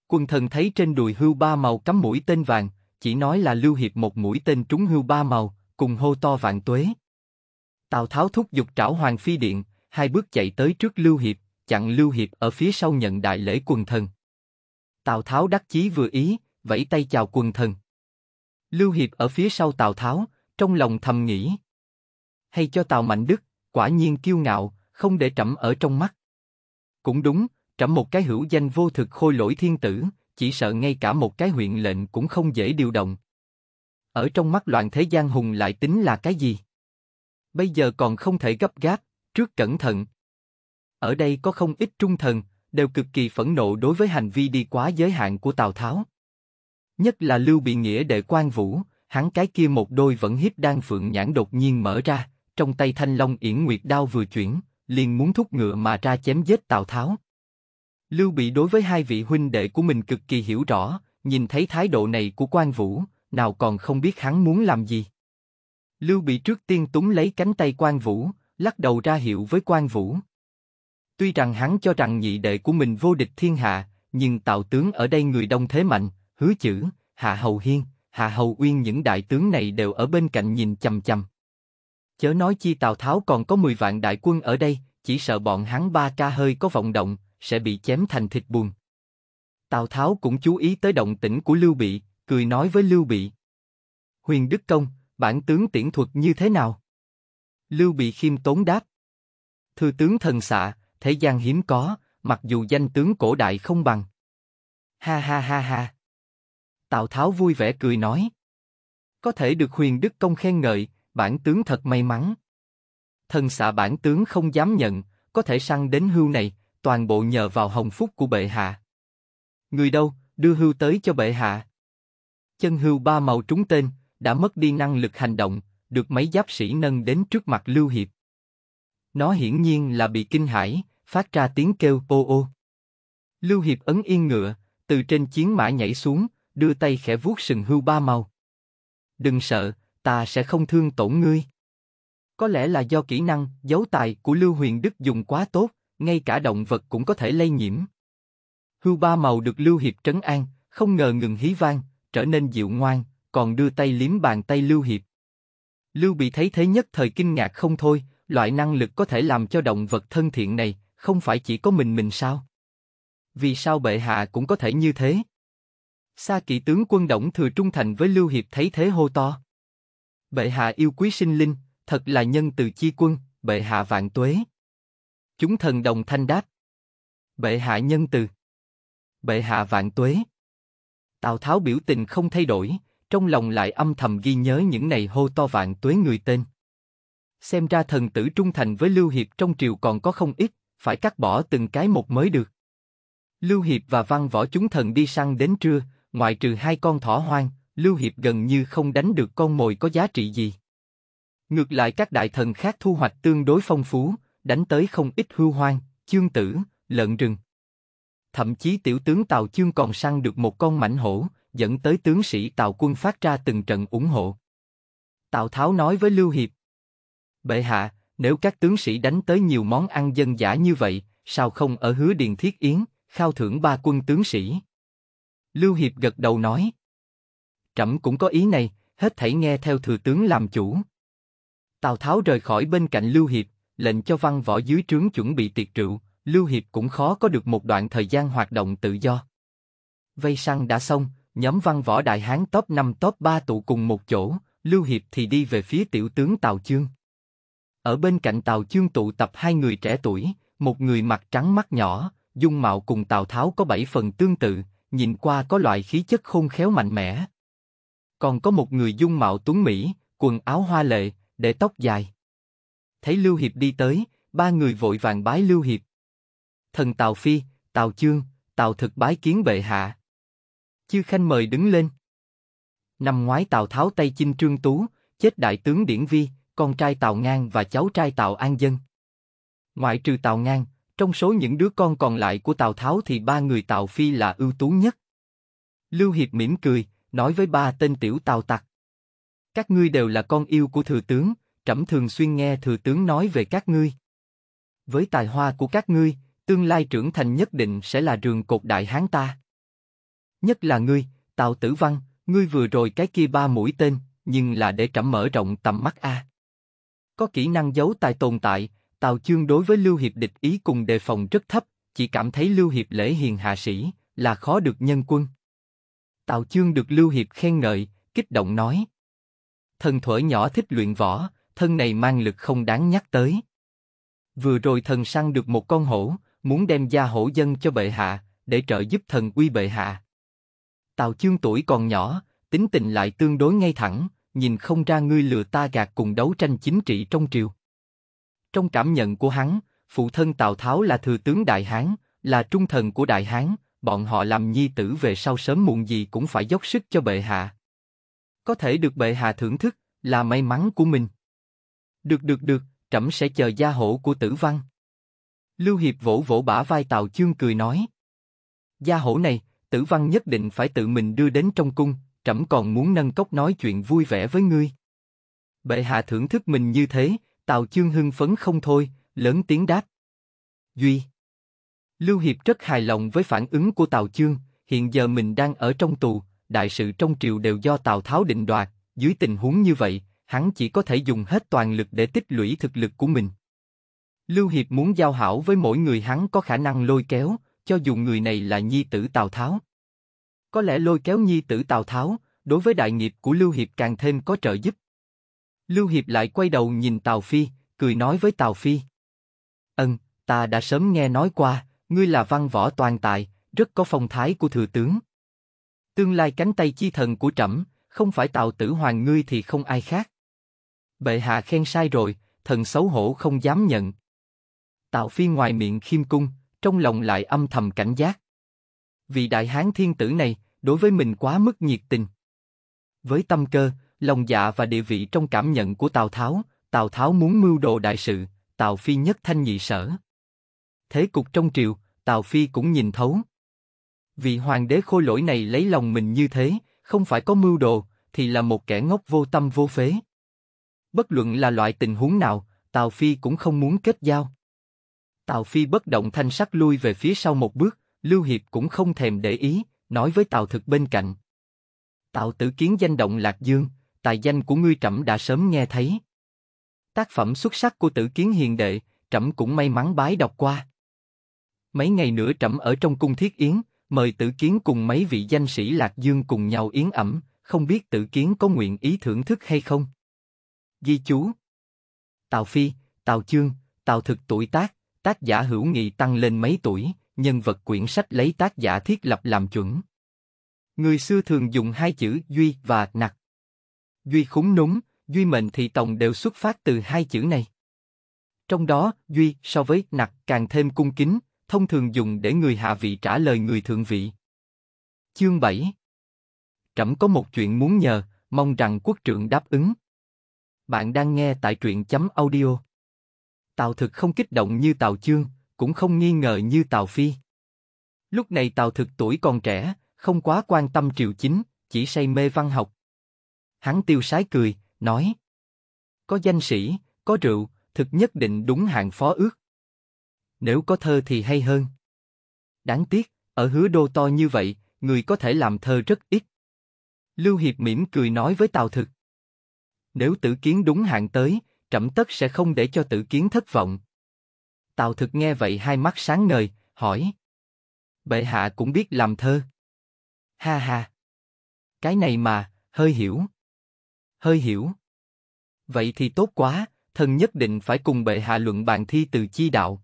Quân thần thấy trên đùi hưu ba màu cắm mũi tên vàng, chỉ nói là lưu hiệp một mũi tên trúng hưu ba màu, cùng hô to vạn tuế. Tào Tháo thúc giục trảo hoàng phi điện, hai bước chạy tới trước lưu hiệp, chặn lưu hiệp ở phía sau nhận đại lễ quần thần. Tào Tháo đắc chí vừa ý, vẫy tay chào quần thần. Lưu Hiệp ở phía sau Tào Tháo, trong lòng thầm nghĩ. Hay cho Tào Mạnh Đức, quả nhiên kiêu ngạo, không để trẫm ở trong mắt. Cũng đúng, trẫm một cái hữu danh vô thực khôi lỗi thiên tử, chỉ sợ ngay cả một cái huyện lệnh cũng không dễ điều động. Ở trong mắt loạn thế gian hùng lại tính là cái gì? Bây giờ còn không thể gấp gáp, trước cẩn thận. Ở đây có không ít trung thần, đều cực kỳ phẫn nộ đối với hành vi đi quá giới hạn của Tào Tháo. Nhất là Lưu Bị Nghĩa đệ quan vũ, hắn cái kia một đôi vẫn hiếp đang phượng nhãn đột nhiên mở ra, trong tay thanh long yển nguyệt đao vừa chuyển, liền muốn thúc ngựa mà ra chém giết Tào Tháo. Lưu Bị đối với hai vị huynh đệ của mình cực kỳ hiểu rõ, nhìn thấy thái độ này của Quan Vũ, nào còn không biết hắn muốn làm gì. Lưu Bị trước tiên túng lấy cánh tay Quan Vũ, lắc đầu ra hiệu với Quan Vũ. Tuy rằng hắn cho rằng nhị đệ của mình vô địch thiên hạ, nhưng Tào tướng ở đây người đông thế mạnh, hứa chữ, Hạ Hầu Hiên, Hạ Hầu Uyên những đại tướng này đều ở bên cạnh nhìn chầm chầm. Chớ nói chi Tào Tháo còn có 10 vạn đại quân ở đây, chỉ sợ bọn hắn ba ca hơi có vọng động, sẽ bị chém thành thịt buồn. Tào Tháo cũng chú ý tới động tĩnh của Lưu Bị, cười nói với Lưu Bị. Huyền Đức Công, bản tướng tiễn thuật như thế nào? Lưu Bị khiêm tốn đáp. Thư tướng thần xạ, thế gian hiếm có, mặc dù danh tướng cổ đại không bằng. Ha ha ha ha. Tào Tháo vui vẻ cười nói. Có thể được huyền đức công khen ngợi, bản tướng thật may mắn. Thần xạ bản tướng không dám nhận, có thể săn đến hưu này, toàn bộ nhờ vào hồng phúc của bệ hạ. Người đâu, đưa hưu tới cho bệ hạ. Chân hưu ba màu trúng tên, đã mất đi năng lực hành động, được mấy giáp sĩ nâng đến trước mặt Lưu Hiệp. Nó hiển nhiên là bị kinh hãi, phát ra tiếng kêu ô ô. Lưu Hiệp ấn yên ngựa, từ trên chiến mã nhảy xuống, đưa tay khẽ vuốt sừng hưu ba màu. Đừng sợ, ta sẽ không thương tổn ngươi. Có lẽ là do kỹ năng, dấu tài của Lưu Huyền Đức dùng quá tốt, ngay cả động vật cũng có thể lây nhiễm. Hưu ba màu được Lưu Hiệp trấn an, không ngờ ngừng hí vang, trở nên dịu ngoan, còn đưa tay liếm bàn tay Lưu Hiệp. Lưu bị thấy thế nhất thời kinh ngạc không thôi, loại năng lực có thể làm cho động vật thân thiện này, không phải chỉ có mình mình sao? Vì sao bệ hạ cũng có thể như thế? Sa kỵ tướng quân Đổng Thừa Trung Thành với Lưu Hiệp thấy thế hô to. Bệ hạ yêu quý sinh linh, thật là nhân từ chi quân, bệ hạ vạn tuế. Chúng thần đồng thanh đáp. Bệ hạ nhân từ. Bệ hạ vạn tuế. Tào Tháo biểu tình không thay đổi, trong lòng lại âm thầm ghi nhớ những này hô to vạn tuế người tên. Xem ra thần tử trung thành với Lưu Hiệp trong triều còn có không ít, phải cắt bỏ từng cái một mới được. Lưu Hiệp và văn võ chúng thần đi săn đến trưa, ngoại trừ hai con thỏ hoang, Lưu Hiệp gần như không đánh được con mồi có giá trị gì. Ngược lại các đại thần khác thu hoạch tương đối phong phú, đánh tới không ít hưu hoang, chương tử, lợn rừng. Thậm chí tiểu tướng Tào Chương còn săn được một con mãnh hổ, dẫn tới tướng sĩ Tào quân phát ra từng trận ủng hộ. Tào Tháo nói với Lưu Hiệp. Bệ hạ, nếu các tướng sĩ đánh tới nhiều món ăn dân giả như vậy, sao không ở hứa điền thiết yến, khao thưởng ba quân tướng sĩ? Lưu Hiệp gật đầu nói trẫm cũng có ý này, hết thảy nghe theo thừa tướng làm chủ. Tào Tháo rời khỏi bên cạnh Lưu Hiệp, lệnh cho văn võ dưới trướng chuẩn bị tiệc rượu, Lưu Hiệp cũng khó có được một đoạn thời gian hoạt động tự do. Vây săn đã xong, nhóm văn võ đại hán top 5 top 3 tụ cùng một chỗ, Lưu Hiệp thì đi về phía tiểu tướng Tào Chương. Ở bên cạnh Tào Chương tụ tập hai người trẻ tuổi, một người mặt trắng mắt nhỏ, dung mạo cùng Tào Tháo có bảy phần tương tự, nhìn qua có loại khí chất khôn khéo mạnh mẽ, còn có một người dung mạo tuấn mỹ, quần áo hoa lệ, để tóc dài. Thấy Lưu Hiệp đi tới, ba người vội vàng bái Lưu Hiệp. Thần Tào Phi, Tào Chương, Tào Thực bái kiến bệ hạ. Chư Khanh mời đứng lên. Năm ngoái Tào Tháo tây chinh Trương Tú, chết đại tướng Điển Vi, con trai Tào Ngang và cháu trai Tào An Dân. Ngoại trừ Tào Ngang, trong số những đứa con còn lại của Tào Tháo thì ba người Tào Phi là ưu tú nhất. Lưu Hiệp mỉm cười, nói với ba tên tiểu tào tặc. Các ngươi đều là con yêu của thừa tướng, trẫm thường xuyên nghe thừa tướng nói về các ngươi. Với tài hoa của các ngươi, tương lai trưởng thành nhất định sẽ là rường cột đại hán ta. Nhất là ngươi, Tào Tử Văn, ngươi vừa rồi cái kia ba mũi tên, nhưng là để trẫm mở rộng tầm mắt a. Có kỹ năng giấu tài tồn tại, Tào Chương đối với Lưu Hiệp địch ý cùng đề phòng rất thấp, chỉ cảm thấy Lưu Hiệp lễ hiền hạ sĩ, là khó được nhân quân. Tào Chương được Lưu Hiệp khen ngợi, kích động nói. Thần thuở nhỏ thích luyện võ, thân này mang lực không đáng nhắc tới. Vừa rồi thần săn được một con hổ, muốn đem gia hổ dân cho bệ hạ, để trợ giúp thần uy bệ hạ. Tào Chương tuổi còn nhỏ, tính tình lại tương đối ngay thẳng, nhìn không ra ngươi lừa ta gạt cùng đấu tranh chính trị trong triều. Trong cảm nhận của hắn, phụ thân Tào Tháo là thừa tướng Đại Hán, là trung thần của Đại Hán, bọn họ làm nhi tử về sau sớm muộn gì cũng phải dốc sức cho bệ hạ. Có thể được bệ hạ thưởng thức là may mắn của mình. Được được được, trẫm sẽ chờ gia hộ của tử văn. Lưu Hiệp vỗ vỗ bả vai Tào Chương cười nói. Gia hổ này, tử văn nhất định phải tự mình đưa đến trong cung, trẫm còn muốn nâng cốc nói chuyện vui vẻ với ngươi. Bệ hạ thưởng thức mình như thế, Tào Chương hưng phấn không thôi, lớn tiếng đáp. Duy Lưu Hiệp rất hài lòng với phản ứng của Tào Chương, hiện giờ mình đang ở trong tù, đại sự trong triều đều do Tào Tháo định đoạt, dưới tình huống như vậy, hắn chỉ có thể dùng hết toàn lực để tích lũy thực lực của mình. Lưu Hiệp muốn giao hảo với mỗi người hắn có khả năng lôi kéo, cho dù người này là nhi tử Tào Tháo. Có lẽ lôi kéo nhi tử Tào Tháo, đối với đại nghiệp của Lưu Hiệp càng thêm có trợ giúp. Lưu Hiệp lại quay đầu nhìn Tào Phi, cười nói với Tào Phi. Ân, ta đã sớm nghe nói qua, Ngươi là văn võ toàn tài, rất có phong thái của thừa tướng. Tương lai cánh tay chi thần của trẫm, không phải tào tử hoàng ngươi thì không ai khác. Bệ hạ khen sai rồi, thần xấu hổ không dám nhận. Tào phi ngoài miệng khiêm cung, trong lòng lại âm thầm cảnh giác. Vì đại hán thiên tử này, đối với mình quá mức nhiệt tình. Với tâm cơ, lòng dạ và địa vị trong cảm nhận của Tào Tháo, Tào Tháo muốn mưu đồ đại sự, Tào Phi nhất thanh nhị sở. Thế cục trong triều, Tào Phi cũng nhìn thấu. Vị hoàng đế khôi lỗi này lấy lòng mình như thế, không phải có mưu đồ, thì là một kẻ ngốc vô tâm vô phế. Bất luận là loại tình huống nào, Tào Phi cũng không muốn kết giao. Tào Phi bất động thanh sắc lui về phía sau một bước, Lưu Hiệp cũng không thèm để ý, nói với Tào Thực bên cạnh. Tào Tử Kiến danh động Lạc Dương, tài danh của ngươi trẫm đã sớm nghe thấy. Tác phẩm xuất sắc của Tử Kiến hiền đệ, trẫm cũng may mắn bái đọc qua. Mấy ngày nữa trẫm ở trong cung thiết yến, mời tử kiến cùng mấy vị danh sĩ Lạc Dương cùng nhau yến ẩm, không biết tử kiến có nguyện ý thưởng thức hay không? Di chú Tào Phi, Tào Chương, Tào Thực tuổi tác, tác giả hữu nghị tăng lên mấy tuổi, nhân vật quyển sách lấy tác giả thiết lập làm chuẩn. Người xưa thường dùng hai chữ duy và nặc. Duy khúng núng, duy mệnh thì tổng đều xuất phát từ hai chữ này. Trong đó, duy so với nặc càng thêm cung kính, thông thường dùng để người hạ vị trả lời người thượng vị. Chương 7 Trẫm có một chuyện muốn nhờ, mong rằng quốc trưởng đáp ứng. Bạn đang nghe tại truyện chấm audio. Tào thực không kích động như Tào Chương, cũng không nghi ngờ như Tào Phi. Lúc này Tào thực tuổi còn trẻ, không quá quan tâm triều chính, chỉ say mê văn học. Hắn tiêu sái cười, nói Có danh sĩ, có rượu, thực nhất định đúng hạng phó ước nếu có thơ thì hay hơn. Đáng tiếc, ở hứa đô to như vậy, người có thể làm thơ rất ít. Lưu Hiệp mỉm cười nói với Tào Thực. Nếu tử kiến đúng hạn tới, trẫm tất sẽ không để cho tử kiến thất vọng. Tào Thực nghe vậy hai mắt sáng ngời, hỏi. Bệ hạ cũng biết làm thơ. Ha ha. Cái này mà, hơi hiểu. Hơi hiểu. Vậy thì tốt quá, thần nhất định phải cùng bệ hạ luận bàn thi từ chi đạo.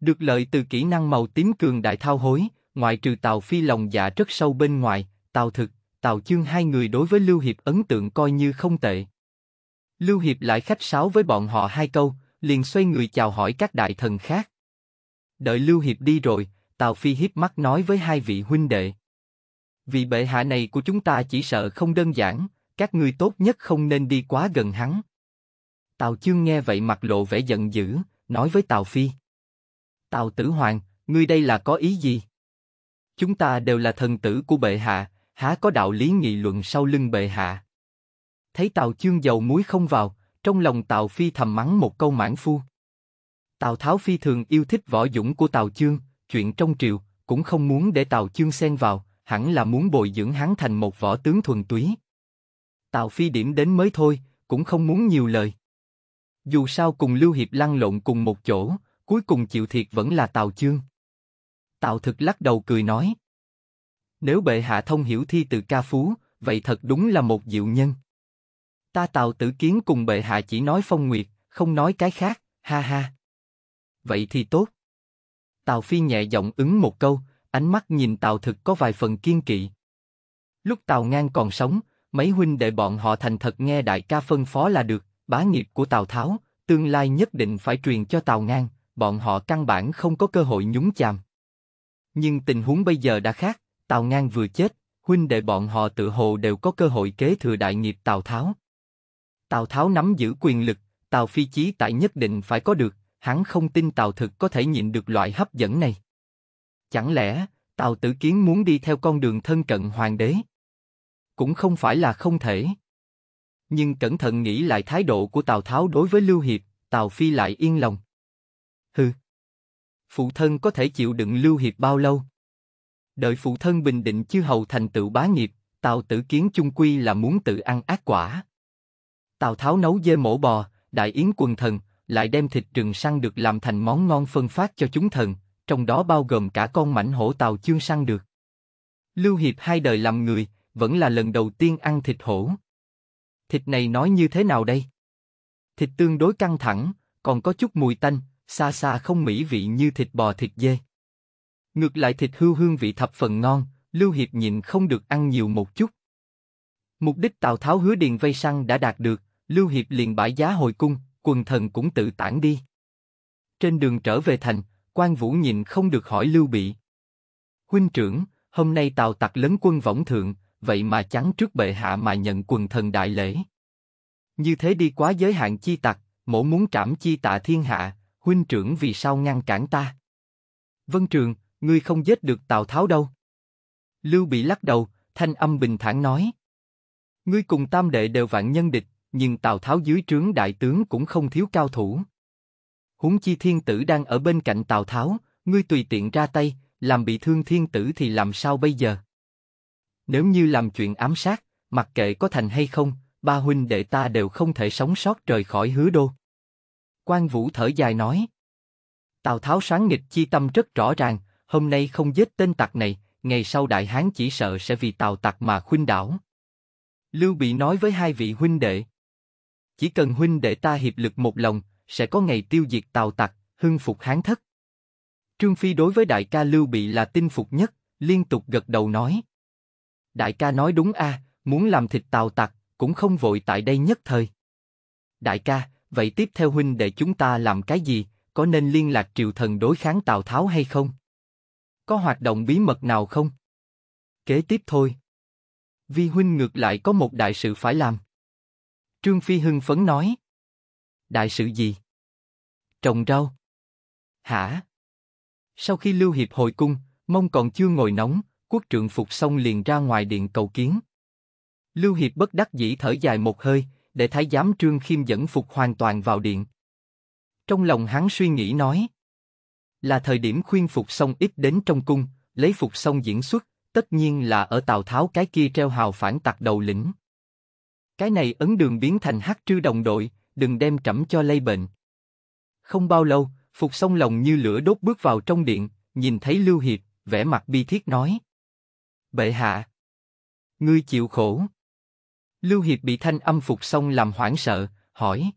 Được lợi từ kỹ năng màu tím cường đại thao hối, ngoại trừ tàu Phi lòng dạ rất sâu bên ngoài, tàu Thực, tàu Chương hai người đối với Lưu Hiệp ấn tượng coi như không tệ. Lưu Hiệp lại khách sáo với bọn họ hai câu, liền xoay người chào hỏi các đại thần khác. Đợi Lưu Hiệp đi rồi, tàu Phi hiếp mắt nói với hai vị huynh đệ. Vị bệ hạ này của chúng ta chỉ sợ không đơn giản, các ngươi tốt nhất không nên đi quá gần hắn. tàu Chương nghe vậy mặt lộ vẻ giận dữ, nói với tàu Phi. Tào Tử Hoàng, ngươi đây là có ý gì? Chúng ta đều là thần tử của bệ hạ, há có đạo lý nghị luận sau lưng bệ hạ? Thấy Tào Chương dầu muối không vào, trong lòng Tào Phi thầm mắng một câu mãn phu. Tào Tháo Phi thường yêu thích võ dũng của Tào Chương, chuyện trong triều, cũng không muốn để Tào Chương xen vào, hẳn là muốn bồi dưỡng hắn thành một võ tướng thuần túy. Tào Phi điểm đến mới thôi, cũng không muốn nhiều lời. Dù sao cùng Lưu Hiệp lăn lộn cùng một chỗ, Cuối cùng chịu thiệt vẫn là Tào Chương. Tào Thực lắc đầu cười nói. Nếu bệ hạ thông hiểu thi từ ca phú, vậy thật đúng là một diệu nhân. Ta Tào Tử Kiến cùng bệ hạ chỉ nói phong nguyệt, không nói cái khác, ha ha. Vậy thì tốt. Tào Phi nhẹ giọng ứng một câu, ánh mắt nhìn Tào Thực có vài phần kiên kỵ. Lúc Tào Ngang còn sống, mấy huynh đệ bọn họ thành thật nghe đại ca phân phó là được, bá nghiệp của Tào Tháo, tương lai nhất định phải truyền cho Tào Ngang, bọn họ căn bản không có cơ hội nhúng chàm. Nhưng tình huống bây giờ đã khác, Tào Ngang vừa chết, huynh đệ bọn họ tự hồ đều có cơ hội kế thừa đại nghiệp Tào Tháo. Tào Tháo nắm giữ quyền lực, Tào Phi Chí tại nhất định phải có được, hắn không tin Tào Thực có thể nhịn được loại hấp dẫn này. Chẳng lẽ, Tào Tử Kiến muốn đi theo con đường thân cận hoàng đế? Cũng không phải là không thể. Nhưng cẩn thận nghĩ lại thái độ của Tào Tháo đối với Lưu Hiệp, Tào Phi lại yên lòng. Hừ. Phụ thân có thể chịu đựng Lưu Hiệp bao lâu? Đợi phụ thân bình định chư hầu thành tựu bá nghiệp, Tào tử kiến chung quy là muốn tự ăn ác quả. Tào Tháo nấu dê mổ bò, đại yến quần thần, lại đem thịt rừng săn được làm thành món ngon phân phát cho chúng thần, trong đó bao gồm cả con mảnh hổ Tào Chương săn được. Lưu Hiệp hai đời làm người, vẫn là lần đầu tiên ăn thịt hổ. Thịt này nói như thế nào đây? Thịt tương đối căng thẳng, còn có chút mùi tanh, xa xa không mỹ vị như thịt bò thịt dê. Ngược lại thịt hưu hương vị thập phần ngon, Lưu Hiệp nhịn không được ăn nhiều một chút. Mục đích Tào Tháo hứa Điền vây săn đã đạt được, Lưu Hiệp liền bãi giá hồi cung, quần thần cũng tự tản đi. Trên đường trở về thành, quan Vũ nhịn không được hỏi Lưu Bị. Huynh trưởng, hôm nay Tào tặc lớn quân võng thượng, vậy mà chắn trước bệ hạ mà nhận quần thần đại lễ. Như thế đi quá giới hạn chi tặc, mổ muốn trảm chi tạ thiên hạ, huynh trưởng vì sao ngăn cản ta? Vân Trường, ngươi không giết được Tào Tháo đâu. Lưu Bị lắc đầu, thanh âm bình thản nói. Ngươi cùng tam đệ đều vạn nhân địch, nhưng Tào Tháo dưới trướng đại tướng cũng không thiếu cao thủ. Huống chi thiên tử đang ở bên cạnh Tào Tháo, ngươi tùy tiện ra tay, làm bị thương thiên tử thì làm sao bây giờ? Nếu như làm chuyện ám sát, mặc kệ có thành hay không, ba huynh đệ ta đều không thể sống sót rời khỏi hứa đô. Quan Vũ thở dài nói. Tào Tháo sáng nghịch chi tâm rất rõ ràng, hôm nay không giết tên tặc này, ngày sau Đại Hán chỉ sợ sẽ vì Tào tặc mà khuynh đảo. Lưu Bị nói với hai vị huynh đệ. Chỉ cần huynh đệ ta hiệp lực một lòng, sẽ có ngày tiêu diệt Tào tặc, hưng phục Hán thất. Trương Phi đối với đại ca Lưu Bị là tin phục nhất, liên tục gật đầu nói. Đại ca nói đúng a, à, muốn làm thịt Tào tặc, cũng không vội tại đây nhất thời. Đại ca, vậy tiếp theo huynh để chúng ta làm cái gì, có nên liên lạc triều thần đối kháng Tào Tháo hay không? Có hoạt động bí mật nào không? Kế tiếp thôi. Vi huynh ngược lại có một đại sự phải làm. Trương Phi hưng phấn nói. Đại sự gì? Trồng rau. Hả? Sau khi Lưu Hiệp hồi cung, mông còn chưa ngồi nóng, quốc trượng phục xong liền ra ngoài điện cầu kiến. Lưu Hiệp bất đắc dĩ thở dài một hơi, để thái giám trương khiêm dẫn phục hoàn toàn vào điện. Trong lòng hắn suy nghĩ nói, là thời điểm khuyên phục xong ít đến trong cung, lấy phục xong diễn xuất, tất nhiên là ở Tào Tháo cái kia treo hào phản tặc đầu lĩnh. Cái này ấn đường biến thành hắc trư đồng đội, đừng đem trẫm cho lây bệnh. Không bao lâu, phục xong lòng như lửa đốt bước vào trong điện, nhìn thấy Lưu Hiệp, vẻ mặt bi thiết nói. Bệ hạ! Ngươi chịu khổ! Lưu Hiệp bị thanh âm phục xong làm hoảng sợ, hỏi.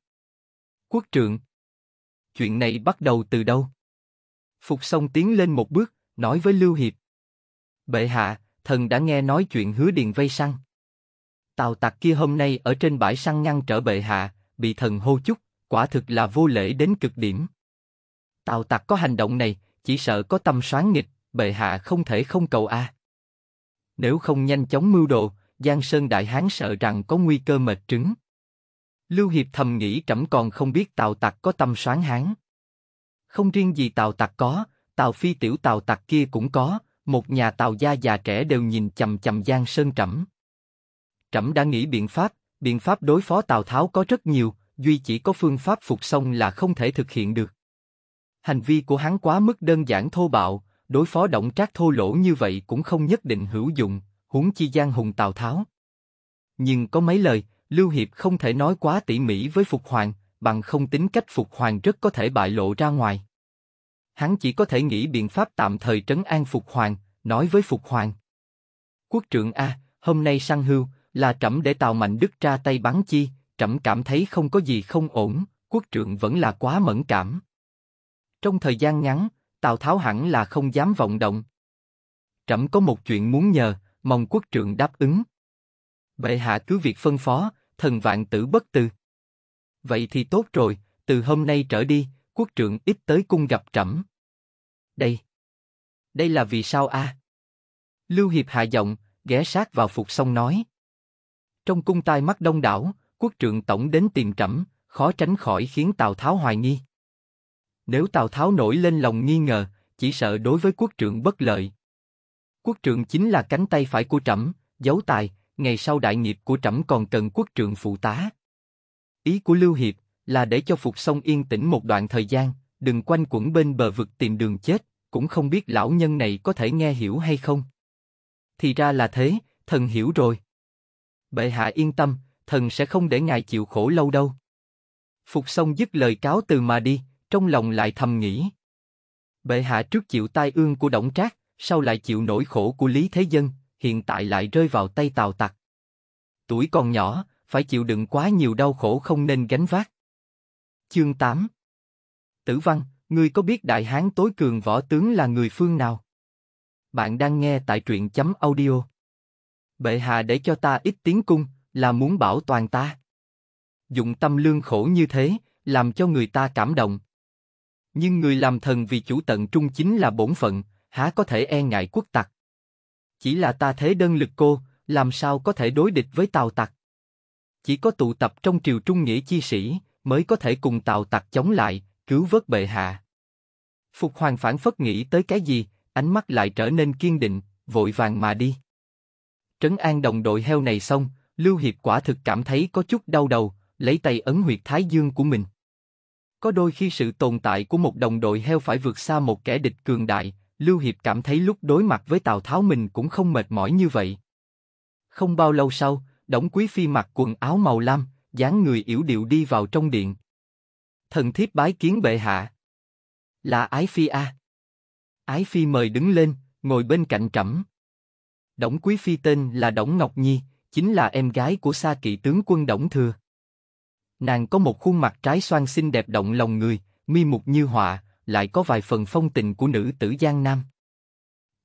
Quốc trưởng Chuyện này bắt đầu từ đâu? Phục xong tiến lên một bước, nói với Lưu Hiệp. Bệ hạ, thần đã nghe nói chuyện hứa điền vây săn. Tào tặc kia hôm nay ở trên bãi săn ngăn trở bệ hạ, bị thần hô chúc, quả thực là vô lễ đến cực điểm. Tào tặc có hành động này, chỉ sợ có tâm soán nghịch, bệ hạ không thể không cầu a. À. Nếu không nhanh chóng mưu đồ, Giang Sơn Đại Hán sợ rằng có nguy cơ mệt trứng. Lưu Hiệp thầm nghĩ trẫm còn không biết Tào Tặc có tâm soán hán. Không riêng gì Tào Tặc có, Tào Phi tiểu Tào Tặc kia cũng có, một nhà Tào gia già trẻ đều nhìn chầm chầm Giang Sơn trẫm. Trẫm đã nghĩ biện pháp, biện pháp đối phó Tào Tháo có rất nhiều, duy chỉ có phương pháp phục sông là không thể thực hiện được. Hành vi của hắn quá mức đơn giản thô bạo, đối phó động trác thô lỗ như vậy cũng không nhất định hữu dụng, huống chi giang hùng Tào Tháo. Nhưng có mấy lời, Lưu Hiệp không thể nói quá tỉ mỉ với Phục Hoàng, bằng không tính cách Phục Hoàng rất có thể bại lộ ra ngoài. Hắn chỉ có thể nghĩ biện pháp tạm thời trấn an Phục Hoàng, nói với Phục Hoàng. Quốc trưởng A, hôm nay sang hưu, là trẫm để Tào Mạnh Đức ra tay bắn chi, trẫm cảm thấy không có gì không ổn, quốc trưởng vẫn là quá mẫn cảm. Trong thời gian ngắn, Tào Tháo hẳn là không dám vọng động. Trẫm có một chuyện muốn nhờ, mong quốc trượng đáp ứng. Bệ hạ cứ việc phân phó, thần vạn tử bất từ. Vậy thì tốt rồi, từ hôm nay trở đi, quốc trượng ít tới cung gặp trẫm. Đây. Đây là vì sao a? À? Lưu Hiệp hạ giọng, ghé sát vào phục xong nói. Trong cung tai mắt đông đảo, quốc trượng tổng đến tìm trẫm, khó tránh khỏi khiến Tào Tháo hoài nghi. Nếu Tào Tháo nổi lên lòng nghi ngờ, chỉ sợ đối với quốc trượng bất lợi. Quốc trượng chính là cánh tay phải của trẫm, giấu tài, ngày sau đại nghiệp của trẫm còn cần quốc trượng phụ tá. Ý của Lưu Hiệp là để cho Phục Sông yên tĩnh một đoạn thời gian, đừng quanh quẩn bên bờ vực tìm đường chết, cũng không biết lão nhân này có thể nghe hiểu hay không. Thì ra là thế, thần hiểu rồi. Bệ hạ yên tâm, thần sẽ không để ngài chịu khổ lâu đâu. Phục Sông dứt lời cáo từ mà đi, trong lòng lại thầm nghĩ. Bệ hạ trước chịu tai ương của Động Trác, sau lại chịu nỗi khổ của Lý Thế Dân, hiện tại lại rơi vào tay tào tặc. Tuổi còn nhỏ, phải chịu đựng quá nhiều đau khổ không nên gánh vác. Chương 8 Tử Văn, ngươi có biết Đại Hán tối cường võ tướng là người phương nào? Bạn đang nghe tại truyện chấm audio. Bệ hạ để cho ta ít tiếng cung, là muốn bảo toàn ta. Dụng tâm lương khổ như thế, làm cho người ta cảm động. Nhưng người làm thần vì chủ tận trung chính là bổn phận, há có thể e ngại quốc tặc. Chỉ là ta thế đơn lực cô, làm sao có thể đối địch với tàu tặc. Chỉ có tụ tập trong triều trung nghĩa chi sĩ, mới có thể cùng tàu tặc chống lại, cứu vớt bệ hạ. Phục hoàng phản phất nghĩ tới cái gì, ánh mắt lại trở nên kiên định, vội vàng mà đi. Trấn an đồng đội heo này xong, Lưu Hiệp quả thực cảm thấy có chút đau đầu, lấy tay ấn huyệt thái dương của mình. Có đôi khi sự tồn tại của một đồng đội heo phải vượt xa một kẻ địch cường đại, Lưu Hiệp cảm thấy lúc đối mặt với Tào Tháo mình cũng không mệt mỏi như vậy. Không bao lâu sau, Đổng Quý Phi mặc quần áo màu lam, dáng người yểu điệu đi vào trong điện. Thần thiếp bái kiến bệ hạ. Là Ái Phi a. Ái Phi mời đứng lên, ngồi bên cạnh trẫm. Đổng Quý Phi tên là Đổng Ngọc Nhi, chính là em gái của Sa Kỵ tướng quân Đổng Thừa. Nàng có một khuôn mặt trái xoan xinh đẹp động lòng người, mi mục như họa, lại có vài phần phong tình của nữ tử Giang Nam.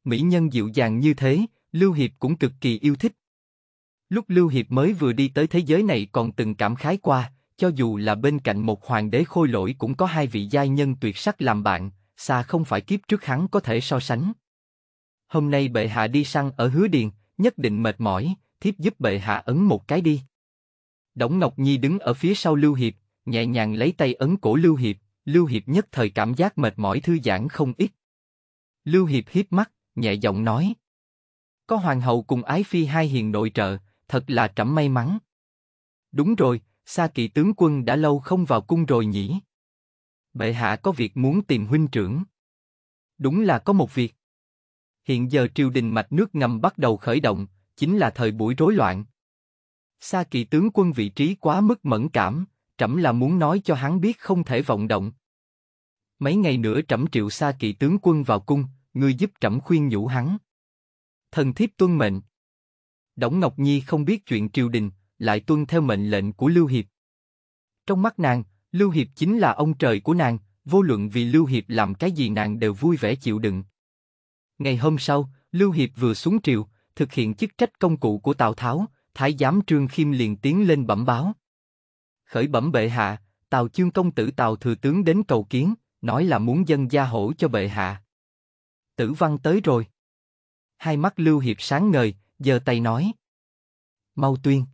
Mỹ nhân dịu dàng như thế, Lưu Hiệp cũng cực kỳ yêu thích. Lúc Lưu Hiệp mới vừa đi tới thế giới này còn từng cảm khái qua, cho dù là bên cạnh một hoàng đế khôi lỗi cũng có hai vị giai nhân tuyệt sắc làm bạn, xa không phải kiếp trước hắn có thể so sánh. Hôm nay bệ hạ đi săn ở Hứa Điền, nhất định mệt mỏi, thiếp giúp bệ hạ ấn một cái đi. đống Ngọc Nhi đứng ở phía sau Lưu Hiệp, nhẹ nhàng lấy tay ấn cổ Lưu Hiệp, Lưu Hiệp nhất thời cảm giác mệt mỏi thư giãn không ít. Lưu Hiệp hiếp mắt, nhẹ giọng nói. Có hoàng hậu cùng ái phi hai hiền nội trợ, thật là trẫm may mắn. Đúng rồi, Sa Kỵ tướng quân đã lâu không vào cung rồi nhỉ? Bệ hạ có việc muốn tìm huynh trưởng. Đúng là có một việc. Hiện giờ triều đình mạch nước ngầm bắt đầu khởi động, chính là thời buổi rối loạn. Sa Kỵ tướng quân vị trí quá mức mẫn cảm, trẫm là muốn nói cho hắn biết không thể vọng động. Mấy ngày nữa trẫm triệu xa kỵ tướng quân vào cung, người giúp trẫm khuyên nhủ hắn. Thần thiếp tuân mệnh. Đổng Ngọc Nhi không biết chuyện triều đình, lại tuân theo mệnh lệnh của Lưu Hiệp. Trong mắt nàng, Lưu Hiệp chính là ông trời của nàng, vô luận vì Lưu Hiệp làm cái gì nàng đều vui vẻ chịu đựng. Ngày hôm sau, Lưu Hiệp vừa xuống triều, thực hiện chức trách công cụ của Tào Tháo, Thái giám Trương Khiêm liền tiến lên bẩm báo khởi bẩm bệ hạ, Tào Chương công tử Tào thừa tướng đến cầu kiến, nói là muốn dân gia hổ cho bệ hạ. Tử văn tới rồi. Hai mắt Lưu Hiệp sáng ngời, giơ tay nói. Mau tuyên.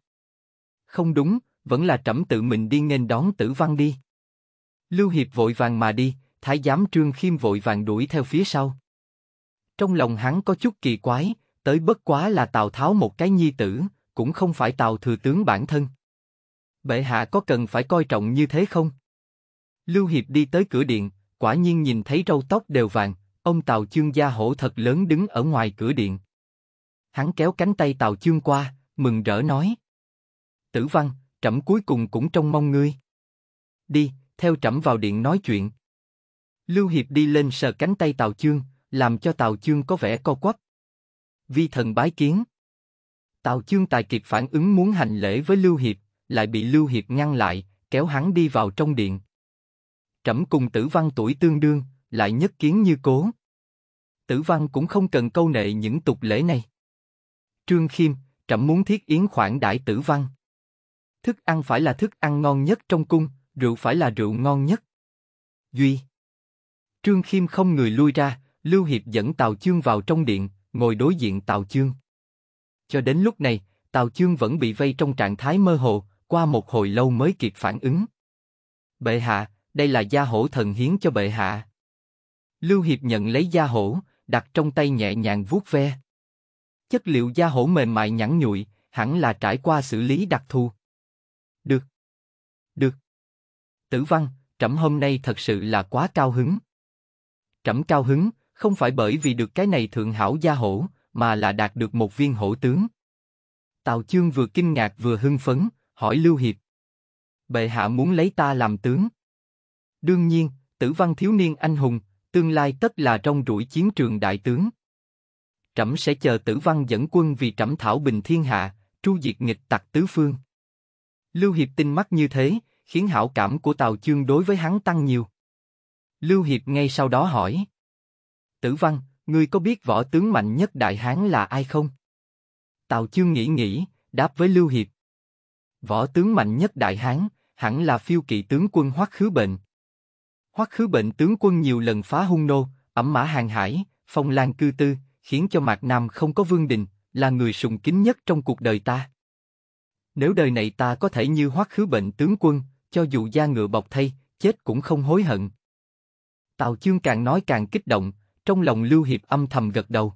Không đúng, vẫn là trẫm tự mình đi nghênh đón tử văn đi. Lưu Hiệp vội vàng mà đi, thái giám trương khiêm vội vàng đuổi theo phía sau. Trong lòng hắn có chút kỳ quái, tới bất quá là Tào Tháo một cái nhi tử, cũng không phải Tào thừa tướng bản thân bệ hạ có cần phải coi trọng như thế không? Lưu Hiệp đi tới cửa điện, quả nhiên nhìn thấy râu tóc đều vàng, ông Tào Chương gia hổ thật lớn đứng ở ngoài cửa điện. Hắn kéo cánh tay Tào Chương qua, mừng rỡ nói. Tử văn, trẫm cuối cùng cũng trông mong ngươi. Đi, theo trẫm vào điện nói chuyện. Lưu Hiệp đi lên sờ cánh tay Tào Chương, làm cho Tào Chương có vẻ co quắp. Vi thần bái kiến. Tào Chương tài kịp phản ứng muốn hành lễ với Lưu Hiệp, lại bị Lưu Hiệp ngăn lại, kéo hắn đi vào trong điện. Trẫm cùng Tử Văn tuổi tương đương, lại nhất kiến như cố. Tử Văn cũng không cần câu nệ những tục lễ này. Trương Khiêm, trẫm muốn thiết yến khoản đại Tử Văn. Thức ăn phải là thức ăn ngon nhất trong cung, rượu phải là rượu ngon nhất. Duy. Trương Khiêm không người lui ra, Lưu Hiệp dẫn Tào Chương vào trong điện, ngồi đối diện Tào Chương. Cho đến lúc này, Tào Chương vẫn bị vây trong trạng thái mơ hồ, qua một hồi lâu mới kịp phản ứng. Bệ hạ, đây là gia hổ thần hiến cho bệ hạ. Lưu Hiệp nhận lấy gia hổ, đặt trong tay nhẹ nhàng vuốt ve. Chất liệu gia hổ mềm mại nhẵn nhụi, hẳn là trải qua xử lý đặc thù. Được. Được. Tử văn, trẫm hôm nay thật sự là quá cao hứng. Trẫm cao hứng, không phải bởi vì được cái này thượng hảo gia hổ, mà là đạt được một viên hổ tướng. Tào Chương vừa kinh ngạc vừa hưng phấn, hỏi Lưu Hiệp. Bệ hạ muốn lấy ta làm tướng. Đương nhiên, tử văn thiếu niên anh hùng, tương lai tất là trong rủi chiến trường đại tướng. Trẫm sẽ chờ tử văn dẫn quân vì trẫm thảo bình thiên hạ, tru diệt nghịch tặc tứ phương. Lưu Hiệp tin mắt như thế, khiến hảo cảm của Tào Chương đối với hắn tăng nhiều. Lưu Hiệp ngay sau đó hỏi. Tử văn, ngươi có biết võ tướng mạnh nhất Đại Hán là ai không? Tào Chương nghĩ nghĩ, đáp với Lưu Hiệp. Võ tướng mạnh nhất Đại Hán, hẳn là phiêu kỵ tướng quân Hoắc Khứ Bệnh. Hoắc Khứ Bệnh tướng quân nhiều lần phá hung nô, ẩm mã hàng hải, phong lan cư tư, khiến cho Mạc Nam không có vương đình, là người sùng kính nhất trong cuộc đời ta. Nếu đời này ta có thể như Hoắc Khứ Bệnh tướng quân, cho dù da ngựa bọc thay, chết cũng không hối hận. Tào Chương càng nói càng kích động, trong lòng Lưu Hiệp âm thầm gật đầu.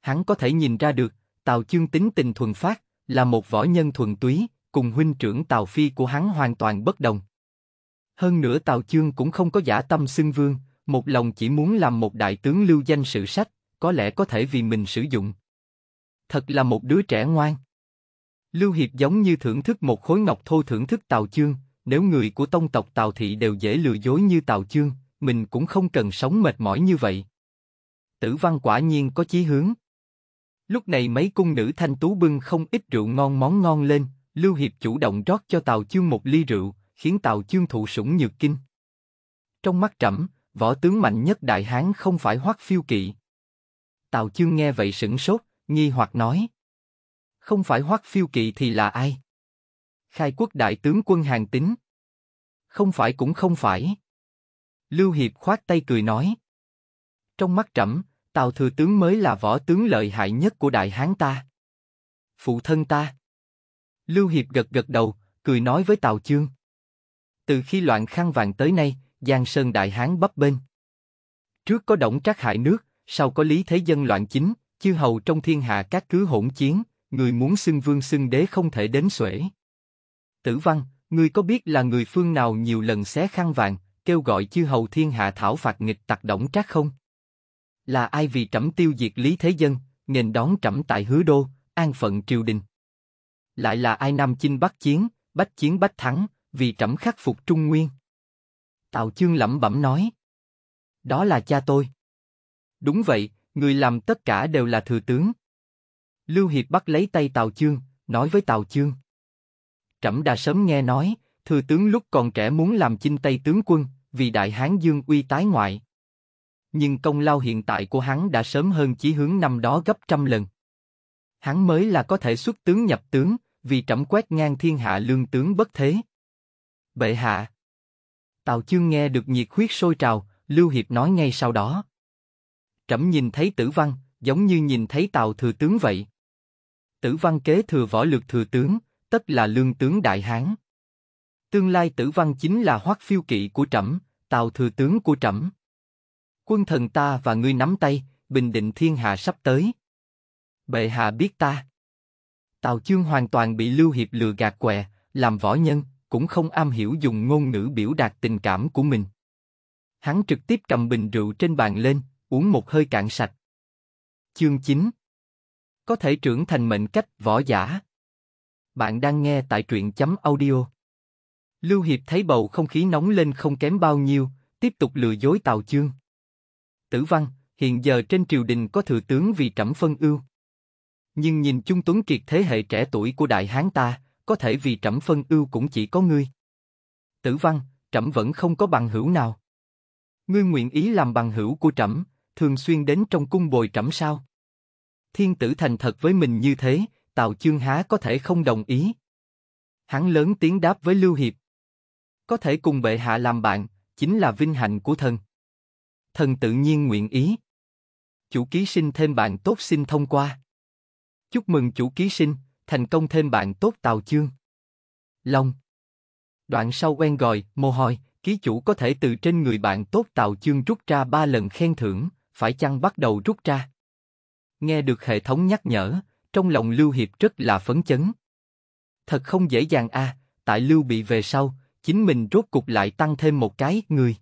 Hắn có thể nhìn ra được, Tào Chương tính tình thuần phát, là một võ nhân thuần túy, cùng huynh trưởng Tào Phi của hắn hoàn toàn bất đồng. Hơn nữa Tào Chương cũng không có giả tâm xưng vương, một lòng chỉ muốn làm một đại tướng lưu danh sử sách, có lẽ có thể vì mình sử dụng. Thật là một đứa trẻ ngoan. Lưu Hiệp giống như thưởng thức một khối ngọc thô thưởng thức Tào Chương, nếu người của tông tộc Tào Thị đều dễ lừa dối như Tào Chương, mình cũng không cần sống mệt mỏi như vậy. Tử văn quả nhiên có chí hướng. Lúc này mấy cung nữ thanh tú bưng không ít rượu ngon món ngon lên, Lưu Hiệp chủ động rót cho Tào Chương một ly rượu, khiến Tào Chương thụ sủng nhược kinh. Trong mắt trẫm, võ tướng mạnh nhất Đại Hán không phải Hoắc Phiêu Kỵ. Tào Chương nghe vậy sững sốt, nghi hoặc nói: "Không phải Hoắc Phiêu Kỵ thì là ai?" Khai quốc đại tướng quân Hàn Tín. "Không phải cũng không phải." Lưu Hiệp khoát tay cười nói: "Trong mắt trẫm, Tào thừa tướng mới là võ tướng lợi hại nhất của Đại Hán ta." "Phụ thân ta" Lưu Hiệp gật gật đầu, cười nói với Tào Chương. Từ khi loạn khăn vàng tới nay, Giang Sơn Đại Hán bấp bênh. Trước có động trác hại nước, sau có lý thế dân loạn chính, chư hầu trong thiên hạ các cứ hỗn chiến, người muốn xưng vương xưng đế không thể đến xuể. Tử Văn, người có biết là người phương nào nhiều lần xé khăn vàng, kêu gọi chư hầu thiên hạ thảo phạt nghịch tặc động trác không? Là ai vì trẫm tiêu diệt lý thế dân, nên đón trẫm tại hứa đô, an phận triều đình? lại là ai Nam Chinh Bắc Chiến, Bách Chiến Bách Thắng, vì trẫm khắc phục Trung Nguyên. Tào Chương lẩm bẩm nói. Đó là cha tôi. Đúng vậy, người làm tất cả đều là thừa tướng. Lưu Hiệp bắt lấy tay Tào Chương, nói với Tào Chương. Trẫm đã sớm nghe nói, thừa tướng lúc còn trẻ muốn làm chinh tây tướng quân, vì đại hán dương uy tái ngoại. Nhưng công lao hiện tại của hắn đã sớm hơn chí hướng năm đó gấp trăm lần hắn mới là có thể xuất tướng nhập tướng, vì trẫm quét ngang thiên hạ lương tướng bất thế. Bệ hạ. Tào Chương nghe được nhiệt huyết sôi trào, Lưu Hiệp nói ngay sau đó. Trẫm nhìn thấy Tử Văn, giống như nhìn thấy Tào thừa tướng vậy. Tử Văn kế thừa võ lược thừa tướng, tất là lương tướng đại hán. Tương lai Tử Văn chính là hoắc phiêu kỵ của trẫm, Tào thừa tướng của trẫm. Quân thần ta và ngươi nắm tay, bình định thiên hạ sắp tới bệ hạ biết ta. Tào Chương hoàn toàn bị Lưu Hiệp lừa gạt què, làm võ nhân, cũng không am hiểu dùng ngôn ngữ biểu đạt tình cảm của mình. Hắn trực tiếp cầm bình rượu trên bàn lên, uống một hơi cạn sạch. Chương 9 Có thể trưởng thành mệnh cách võ giả. Bạn đang nghe tại truyện chấm audio. Lưu Hiệp thấy bầu không khí nóng lên không kém bao nhiêu, tiếp tục lừa dối Tào Chương. Tử Văn, hiện giờ trên triều đình có thừa tướng vì trẫm phân ưu nhưng nhìn chung Tuấn Kiệt thế hệ trẻ tuổi của Đại Hán ta, có thể vì trẫm phân ưu cũng chỉ có ngươi. Tử Văn, trẫm vẫn không có bằng hữu nào. Ngươi nguyện ý làm bằng hữu của trẫm, thường xuyên đến trong cung bồi trẫm sao? Thiên tử thành thật với mình như thế, Tào Chương Há có thể không đồng ý. Hắn lớn tiếng đáp với Lưu Hiệp. Có thể cùng bệ hạ làm bạn, chính là vinh hạnh của thần. Thần tự nhiên nguyện ý. Chủ ký sinh thêm bạn tốt xin thông qua. Chúc mừng chủ ký sinh, thành công thêm bạn tốt tàu Chương. Long Đoạn sau quen gọi, mồ hôi, ký chủ có thể từ trên người bạn tốt tàu Chương rút ra ba lần khen thưởng, phải chăng bắt đầu rút ra? Nghe được hệ thống nhắc nhở, trong lòng Lưu Hiệp rất là phấn chấn. Thật không dễ dàng a, à, tại Lưu bị về sau, chính mình rốt cục lại tăng thêm một cái người.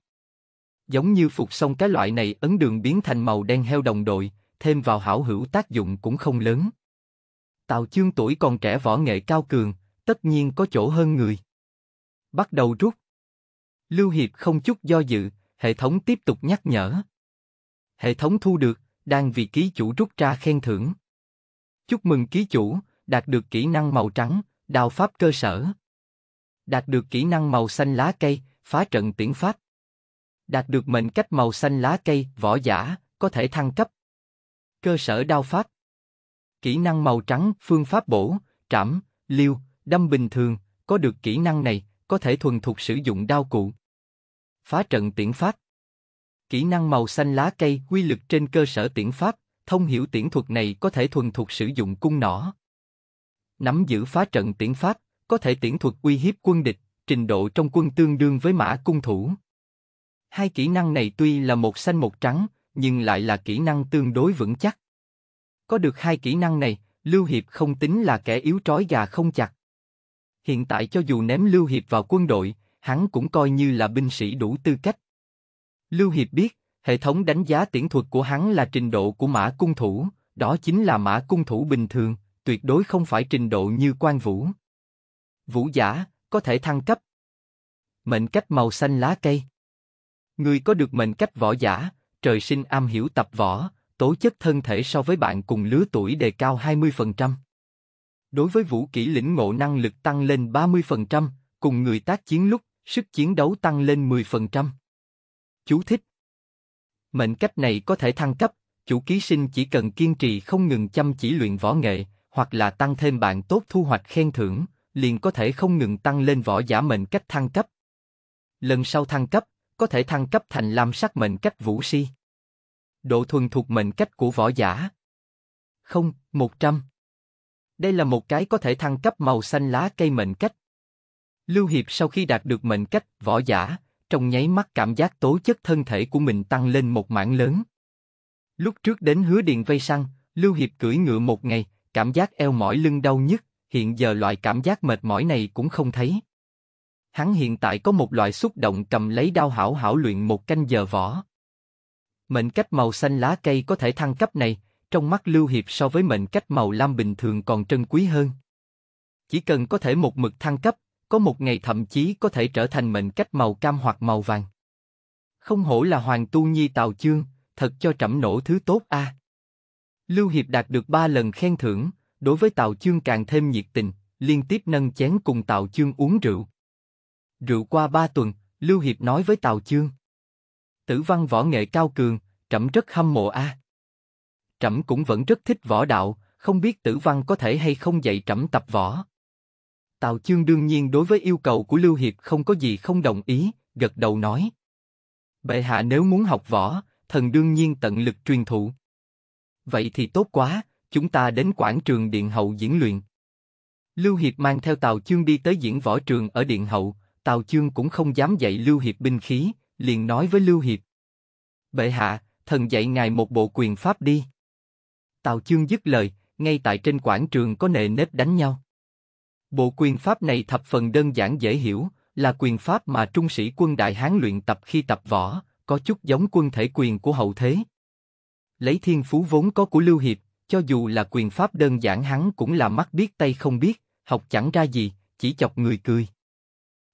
Giống như phục xong cái loại này ấn đường biến thành màu đen heo đồng đội, thêm vào hảo hữu tác dụng cũng không lớn. Tào Chương tuổi còn trẻ võ nghệ cao cường, tất nhiên có chỗ hơn người. Bắt đầu rút. Lưu Hiệp không chút do dự, hệ thống tiếp tục nhắc nhở. Hệ thống thu được, đang vì ký chủ rút ra khen thưởng. Chúc mừng ký chủ, đạt được kỹ năng màu trắng, đào pháp cơ sở. Đạt được kỹ năng màu xanh lá cây, phá trận tiễn pháp. Đạt được mệnh cách màu xanh lá cây, võ giả, có thể thăng cấp. Cơ sở đao pháp. Kỹ năng màu trắng, phương pháp bổ, trảm, liêu, đâm bình thường, có được kỹ năng này, có thể thuần thục sử dụng đao cụ. Phá trận tiễn pháp Kỹ năng màu xanh lá cây quy lực trên cơ sở tiễn pháp, thông hiểu tiễn thuật này có thể thuần thục sử dụng cung nỏ. Nắm giữ phá trận tiễn pháp, có thể tiễn thuật uy hiếp quân địch, trình độ trong quân tương đương với mã cung thủ. Hai kỹ năng này tuy là một xanh một trắng, nhưng lại là kỹ năng tương đối vững chắc. Có được hai kỹ năng này, Lưu Hiệp không tính là kẻ yếu trói gà không chặt. Hiện tại cho dù ném Lưu Hiệp vào quân đội, hắn cũng coi như là binh sĩ đủ tư cách. Lưu Hiệp biết, hệ thống đánh giá tiễn thuật của hắn là trình độ của mã cung thủ, đó chính là mã cung thủ bình thường, tuyệt đối không phải trình độ như quan vũ. Vũ giả, có thể thăng cấp. Mệnh cách màu xanh lá cây. Người có được mệnh cách võ giả, trời sinh am hiểu tập võ, tố chất thân thể so với bạn cùng lứa tuổi đề cao 20%. Đối với vũ kỹ lĩnh ngộ năng lực tăng lên 30%, cùng người tác chiến lúc, sức chiến đấu tăng lên 10%. Chú thích Mệnh cách này có thể thăng cấp, chủ ký sinh chỉ cần kiên trì không ngừng chăm chỉ luyện võ nghệ, hoặc là tăng thêm bạn tốt thu hoạch khen thưởng, liền có thể không ngừng tăng lên võ giả mệnh cách thăng cấp. Lần sau thăng cấp, có thể thăng cấp thành lam sắc mệnh cách vũ si độ thuần thuộc mệnh cách của võ giả. Không, 100. Đây là một cái có thể thăng cấp màu xanh lá cây mệnh cách. Lưu Hiệp sau khi đạt được mệnh cách võ giả, trong nháy mắt cảm giác tố chất thân thể của mình tăng lên một mảng lớn. Lúc trước đến hứa điện vây săn, Lưu Hiệp cưỡi ngựa một ngày, cảm giác eo mỏi lưng đau nhất, hiện giờ loại cảm giác mệt mỏi này cũng không thấy. Hắn hiện tại có một loại xúc động cầm lấy đao hảo hảo luyện một canh giờ võ. Mệnh cách màu xanh lá cây có thể thăng cấp này, trong mắt Lưu Hiệp so với mệnh cách màu lam bình thường còn trân quý hơn. Chỉ cần có thể một mực thăng cấp, có một ngày thậm chí có thể trở thành mệnh cách màu cam hoặc màu vàng. Không hổ là Hoàng Tu Nhi Tào Chương, thật cho trẫm nổ thứ tốt a. À. Lưu Hiệp đạt được ba lần khen thưởng, đối với Tào Chương càng thêm nhiệt tình, liên tiếp nâng chén cùng Tào Chương uống rượu. Rượu qua ba tuần, Lưu Hiệp nói với Tào Chương. Tử văn võ nghệ cao cường, trẫm rất hâm mộ a. Trẫm cũng vẫn rất thích võ đạo, không biết tử văn có thể hay không dạy trẫm tập võ. Tào Chương đương nhiên đối với yêu cầu của Lưu Hiệp không có gì không đồng ý, gật đầu nói. Bệ hạ nếu muốn học võ, thần đương nhiên tận lực truyền thụ. Vậy thì tốt quá, chúng ta đến quảng trường Điện Hậu diễn luyện. Lưu Hiệp mang theo Tào Chương đi tới diễn võ trường ở Điện Hậu, Tào Chương cũng không dám dạy Lưu Hiệp binh khí, liền nói với Lưu Hiệp. Bệ hạ, thần dạy ngài một bộ quyền pháp đi. Tào Chương dứt lời, ngay tại trên quảng trường có nề nếp đánh nhau. Bộ quyền pháp này thập phần đơn giản dễ hiểu, là quyền pháp mà trung sĩ quân Đại Hán luyện tập khi tập võ, có chút giống quân thể quyền của hậu thế. Lấy thiên phú vốn có của Lưu Hiệp, cho dù là quyền pháp đơn giản hắn cũng là mắt biết tay không biết, học chẳng ra gì, chỉ chọc người cười.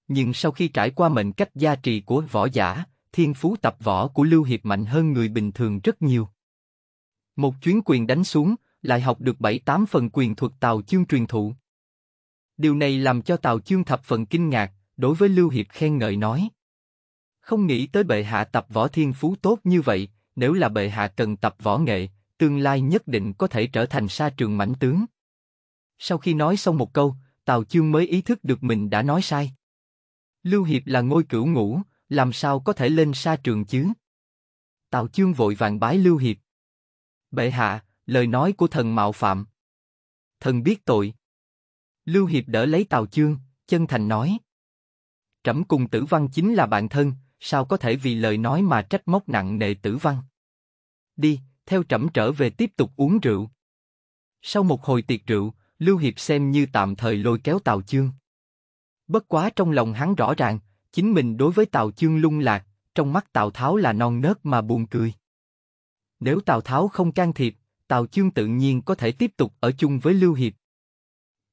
Nhưng sau khi trải qua mệnh cách gia trì của võ giả, thiên phú tập võ của Lưu Hiệp mạnh hơn người bình thường rất nhiều. Một chuyến quyền đánh xuống, lại học được bảy tám phần quyền thuật tàu Chương truyền thụ. Điều này làm cho tàu Chương thập phần kinh ngạc, đối với Lưu Hiệp khen ngợi nói. Không nghĩ tới bệ hạ tập võ thiên phú tốt như vậy, nếu là bệ hạ cần tập võ nghệ, tương lai nhất định có thể trở thành sa trường mãnh tướng. Sau khi nói xong một câu, tàu Chương mới ý thức được mình đã nói sai. Lưu Hiệp là ngôi cửu ngũ, làm sao có thể lên sa trường chứ? Tào Chương vội vàng bái Lưu Hiệp. Bệ hạ, lời nói của thần mạo phạm. Thần biết tội. Lưu Hiệp đỡ lấy Tào Chương, chân thành nói. Trẫm cùng tử văn chính là bạn thân, sao có thể vì lời nói mà trách móc nặng nề tử văn. Đi, theo trẫm trở về tiếp tục uống rượu. Sau một hồi tiệc rượu, Lưu Hiệp xem như tạm thời lôi kéo Tào Chương. Bất quá trong lòng hắn rõ ràng, chính mình đối với Tào Chương lung lạc, trong mắt Tào Tháo là non nớt mà buồn cười. Nếu Tào Tháo không can thiệp, Tào Chương tự nhiên có thể tiếp tục ở chung với Lưu Hiệp.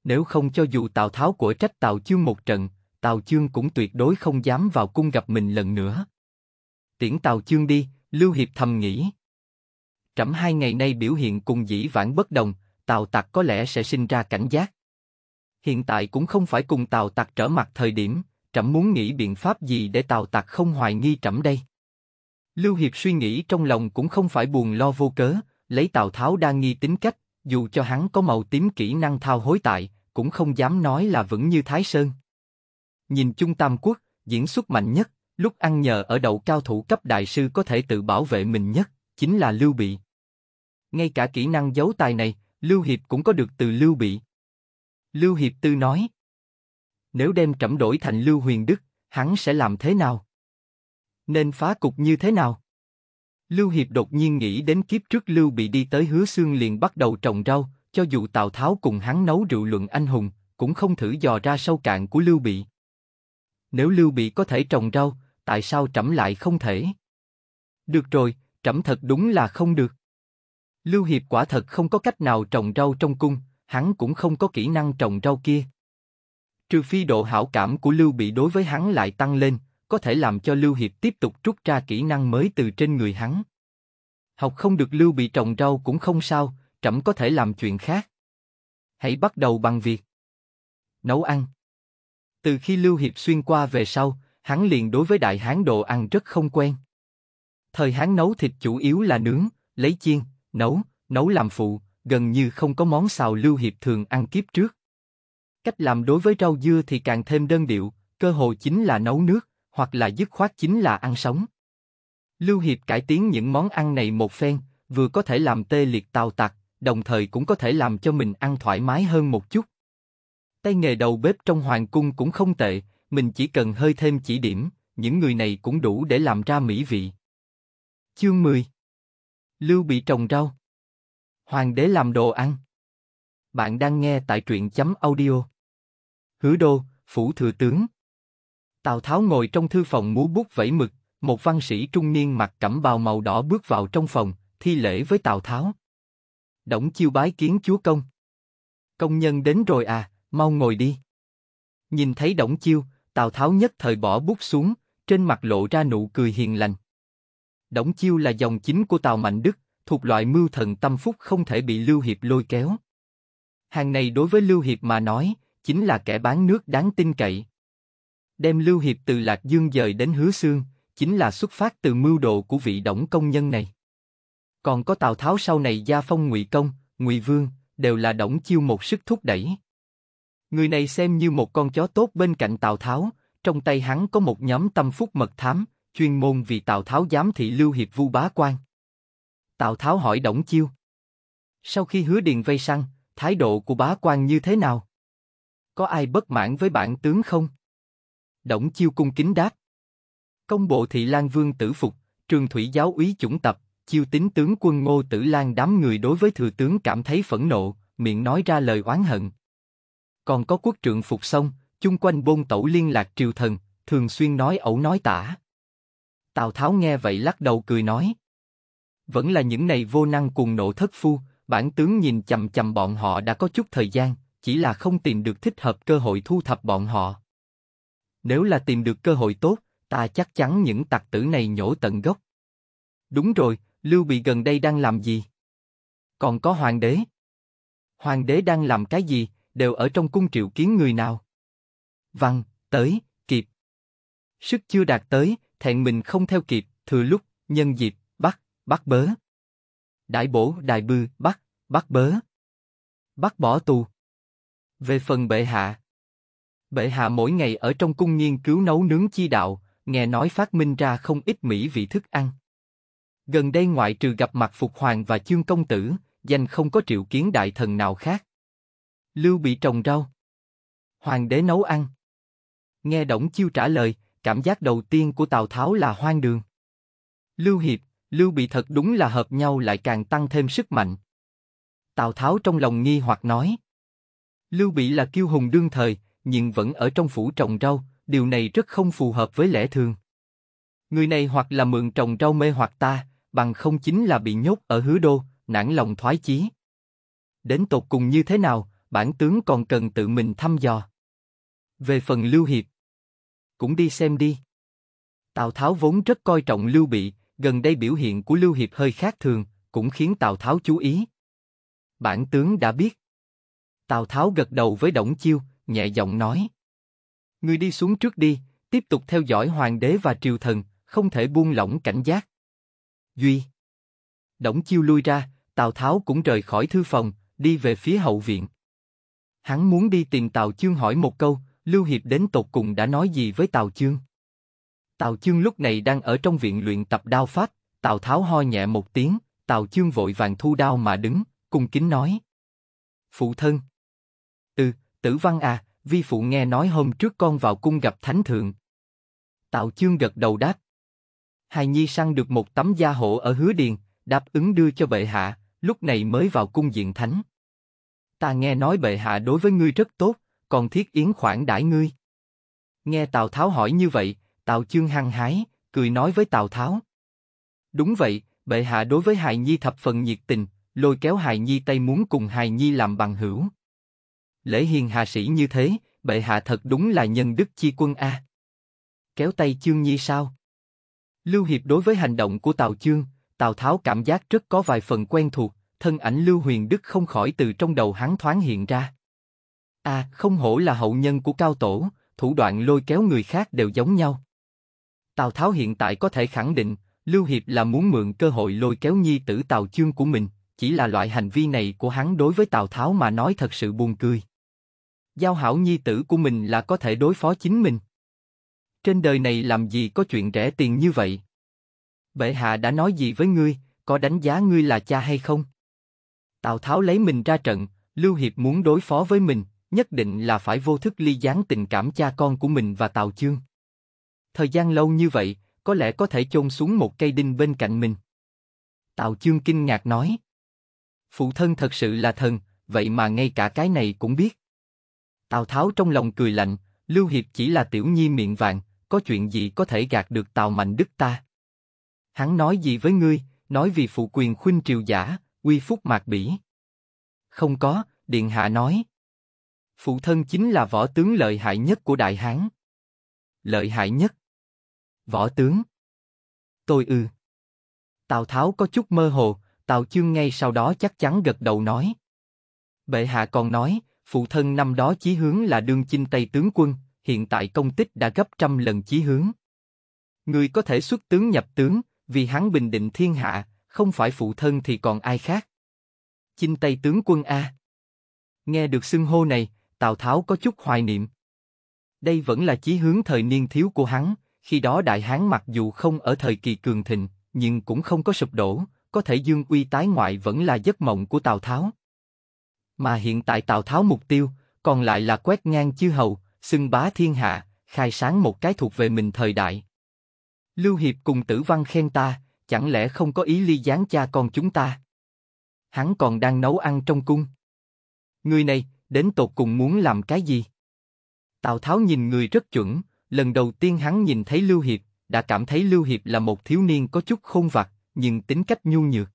Nếu không cho dù Tào Tháo của trách Tào Chương một trận, Tào Chương cũng tuyệt đối không dám vào cung gặp mình lần nữa. Tiễn Tào Chương đi, Lưu Hiệp thầm nghĩ. Trẫm hai ngày nay biểu hiện cùng dĩ vãng bất đồng, Tào Tạc có lẽ sẽ sinh ra cảnh giác hiện tại cũng không phải cùng Tào Tặc trở mặt thời điểm, trẫm muốn nghĩ biện pháp gì để Tào Tặc không hoài nghi trẫm đây. Lưu Hiệp suy nghĩ trong lòng cũng không phải buồn lo vô cớ, lấy Tào Tháo đa nghi tính cách, dù cho hắn có màu tím kỹ năng thao hối tại, cũng không dám nói là vững như Thái Sơn. Nhìn chung Tam Quốc, diễn xuất mạnh nhất, lúc ăn nhờ ở đậu cao thủ cấp đại sư có thể tự bảo vệ mình nhất, chính là Lưu Bị. Ngay cả kỹ năng giấu tài này, Lưu Hiệp cũng có được từ Lưu Bị. Lưu Hiệp Tư nói. Nếu đem trẫm đổi thành Lưu Huyền Đức, hắn sẽ làm thế nào? Nên phá cục như thế nào? Lưu Hiệp đột nhiên nghĩ đến kiếp trước Lưu bị đi tới hứa xương liền bắt đầu trồng rau, cho dù Tào Tháo cùng hắn nấu rượu luận anh hùng, cũng không thử dò ra sâu cạn của Lưu bị. Nếu Lưu bị có thể trồng rau, tại sao trẫm lại không thể? Được rồi, trẫm thật đúng là không được. Lưu Hiệp quả thật không có cách nào trồng rau trong cung, hắn cũng không có kỹ năng trồng rau kia. Trừ phi độ hảo cảm của Lưu Bị đối với hắn lại tăng lên, có thể làm cho Lưu Hiệp tiếp tục rút ra kỹ năng mới từ trên người hắn. Học không được Lưu Bị trồng rau cũng không sao, trẫm có thể làm chuyện khác. Hãy bắt đầu bằng việc nấu ăn. Từ khi Lưu Hiệp xuyên qua về sau, hắn liền đối với đại hán đồ ăn rất không quen. Thời hán nấu thịt chủ yếu là nướng, lấy chiên, nấu, nấu làm phụ, gần như không có món xào Lưu Hiệp thường ăn kiếp trước. Cách làm đối với rau dưa thì càng thêm đơn điệu, cơ hội chính là nấu nước, hoặc là dứt khoát chính là ăn sống. Lưu Hiệp cải tiến những món ăn này một phen, vừa có thể làm tê liệt tào tặc, đồng thời cũng có thể làm cho mình ăn thoải mái hơn một chút. Tay nghề đầu bếp trong hoàng cung cũng không tệ, mình chỉ cần hơi thêm chỉ điểm, những người này cũng đủ để làm ra mỹ vị. Chương 10 Lưu bị trồng rau Hoàng đế làm đồ ăn. Bạn đang nghe tại truyện chấm audio. Hứa đô, phủ thừa tướng. Tào Tháo ngồi trong thư phòng múa bút vẫy mực, một văn sĩ trung niên mặc cẩm bào màu đỏ bước vào trong phòng, thi lễ với Tào Tháo. Đổng chiêu bái kiến chúa công. Công nhân đến rồi à, mau ngồi đi. Nhìn thấy Đổng chiêu, Tào Tháo nhất thời bỏ bút xuống, trên mặt lộ ra nụ cười hiền lành. Đổng chiêu là dòng chính của Tào Mạnh Đức, thuộc loại mưu thần tâm phúc không thể bị Lưu Hiệp lôi kéo. Hàng này đối với Lưu Hiệp mà nói, chính là kẻ bán nước đáng tin cậy. Đem Lưu Hiệp từ Lạc Dương dời đến Hứa Xương, chính là xuất phát từ mưu đồ của vị đổng công nhân này. Còn có Tào Tháo sau này gia phong Ngụy Công, Ngụy Vương, đều là đổng chiêu một sức thúc đẩy. Người này xem như một con chó tốt bên cạnh Tào Tháo, trong tay hắn có một nhóm tâm phúc mật thám, chuyên môn vì Tào Tháo giám thị Lưu Hiệp vu bá quan. Tào Tháo hỏi Đổng Chiêu. Sau khi hứa điền vây săn, thái độ của bá quan như thế nào? Có ai bất mãn với bản tướng không? Đổng Chiêu cung kính đáp. Công bộ thị Lan Vương tử phục, trường thủy giáo úy chủng tập, chiêu tính tướng quân Ngô Tử Lan đám người đối với thừa tướng cảm thấy phẫn nộ, miệng nói ra lời oán hận. Còn có quốc trượng phục xong, chung quanh bôn tẩu liên lạc triều thần, thường xuyên nói ẩu nói tả. Tào Tháo nghe vậy lắc đầu cười nói vẫn là những này vô năng cuồng nộ thất phu, bản tướng nhìn chầm chầm bọn họ đã có chút thời gian, chỉ là không tìm được thích hợp cơ hội thu thập bọn họ. Nếu là tìm được cơ hội tốt, ta chắc chắn những tặc tử này nhổ tận gốc. Đúng rồi, Lưu Bị gần đây đang làm gì? Còn có hoàng đế. Hoàng đế đang làm cái gì, đều ở trong cung triệu kiến người nào? Văn, tới, kịp. Sức chưa đạt tới, thẹn mình không theo kịp, thừa lúc, nhân dịp, bắt bớ. Đại bổ đại bư, bắt, bắt bớ. Bắt bỏ tù. Về phần bệ hạ. Bệ hạ mỗi ngày ở trong cung nghiên cứu nấu nướng chi đạo, nghe nói phát minh ra không ít mỹ vị thức ăn. Gần đây ngoại trừ gặp mặt Phục Hoàng và Chương Công Tử, danh không có triệu kiến đại thần nào khác. Lưu bị trồng rau. Hoàng đế nấu ăn. Nghe Đổng Chiêu trả lời, cảm giác đầu tiên của Tào Tháo là hoang đường. Lưu Hiệp, Lưu Bị thật đúng là hợp nhau lại càng tăng thêm sức mạnh. Tào Tháo trong lòng nghi hoặc nói. Lưu Bị là kiêu hùng đương thời, nhưng vẫn ở trong phủ trồng rau, điều này rất không phù hợp với lẽ thường. Người này hoặc là mượn trồng rau mê hoặc ta, bằng không chính là bị nhốt ở hứa đô, nản lòng thoái chí. Đến tột cùng như thế nào, bản tướng còn cần tự mình thăm dò. Về phần Lưu Hiệp, cũng đi xem đi. Tào Tháo vốn rất coi trọng Lưu Bị, Gần đây biểu hiện của Lưu Hiệp hơi khác thường, cũng khiến Tào Tháo chú ý. Bản tướng đã biết. Tào Tháo gật đầu với Đổng Chiêu, nhẹ giọng nói. Ngươi đi xuống trước đi, tiếp tục theo dõi hoàng đế và triều thần, không thể buông lỏng cảnh giác. Duy. Đổng Chiêu lui ra, Tào Tháo cũng rời khỏi thư phòng, đi về phía hậu viện. Hắn muốn đi tìm Tào Chương hỏi một câu, Lưu Hiệp đến tột cùng đã nói gì với Tào Chương. Tào Chương lúc này đang ở trong viện luyện tập đao pháp, Tào Tháo ho nhẹ một tiếng, Tào Chương vội vàng thu đao mà đứng, cung kính nói. Phụ thân. Ừ, tử văn à, vi phụ nghe nói hôm trước con vào cung gặp thánh thượng. Tào Chương gật đầu đáp. Hài Nhi săn được một tấm gia hộ ở Hứa Điền, đáp ứng đưa cho bệ hạ, lúc này mới vào cung diện thánh. Ta nghe nói bệ hạ đối với ngươi rất tốt, còn thiết yến khoản đãi ngươi. Nghe Tào Tháo hỏi như vậy, Tào Chương hăng hái, cười nói với Tào Tháo. Đúng vậy, bệ hạ đối với Hài Nhi thập phần nhiệt tình, lôi kéo Hài Nhi tay muốn cùng Hài Nhi làm bằng hữu. Lễ hiền hà sĩ như thế, bệ hạ thật đúng là nhân đức chi quân a. Kéo tay Chương Nhi sao? Lưu Hiệp đối với hành động của Tào Chương, Tào Tháo cảm giác rất có vài phần quen thuộc, thân ảnh Lưu Huyền Đức không khỏi từ trong đầu hắn thoáng hiện ra. a không hổ là hậu nhân của Cao Tổ, thủ đoạn lôi kéo người khác đều giống nhau. Tào Tháo hiện tại có thể khẳng định, Lưu Hiệp là muốn mượn cơ hội lôi kéo nhi tử Tào Chương của mình, chỉ là loại hành vi này của hắn đối với Tào Tháo mà nói thật sự buồn cười. Giao hảo nhi tử của mình là có thể đối phó chính mình. Trên đời này làm gì có chuyện rẻ tiền như vậy? Bệ hạ đã nói gì với ngươi, có đánh giá ngươi là cha hay không? Tào Tháo lấy mình ra trận, Lưu Hiệp muốn đối phó với mình, nhất định là phải vô thức ly gián tình cảm cha con của mình và Tào Chương thời gian lâu như vậy, có lẽ có thể chôn xuống một cây đinh bên cạnh mình. Tào Chương kinh ngạc nói. Phụ thân thật sự là thần, vậy mà ngay cả cái này cũng biết. Tào Tháo trong lòng cười lạnh, Lưu Hiệp chỉ là tiểu nhi miệng vàng, có chuyện gì có thể gạt được Tào Mạnh Đức ta? Hắn nói gì với ngươi, nói vì phụ quyền khuynh triều giả, uy phúc mạc bỉ. Không có, Điện Hạ nói. Phụ thân chính là võ tướng lợi hại nhất của Đại Hán. Lợi hại nhất? Võ tướng. Tôi ư. Tào Tháo có chút mơ hồ, Tào Chương ngay sau đó chắc chắn gật đầu nói. Bệ hạ còn nói, phụ thân năm đó chí hướng là đương chinh Tây tướng quân, hiện tại công tích đã gấp trăm lần chí hướng. Người có thể xuất tướng nhập tướng, vì hắn bình định thiên hạ, không phải phụ thân thì còn ai khác. Chinh Tây tướng quân A. Nghe được xưng hô này, Tào Tháo có chút hoài niệm. Đây vẫn là chí hướng thời niên thiếu của hắn khi đó Đại Hán mặc dù không ở thời kỳ cường thịnh, nhưng cũng không có sụp đổ, có thể dương uy tái ngoại vẫn là giấc mộng của Tào Tháo. Mà hiện tại Tào Tháo mục tiêu, còn lại là quét ngang chư hầu, xưng bá thiên hạ, khai sáng một cái thuộc về mình thời đại. Lưu Hiệp cùng tử văn khen ta, chẳng lẽ không có ý ly gián cha con chúng ta? Hắn còn đang nấu ăn trong cung. Người này, đến tột cùng muốn làm cái gì? Tào Tháo nhìn người rất chuẩn, lần đầu tiên hắn nhìn thấy Lưu Hiệp, đã cảm thấy Lưu Hiệp là một thiếu niên có chút khôn vặt, nhưng tính cách nhu nhược.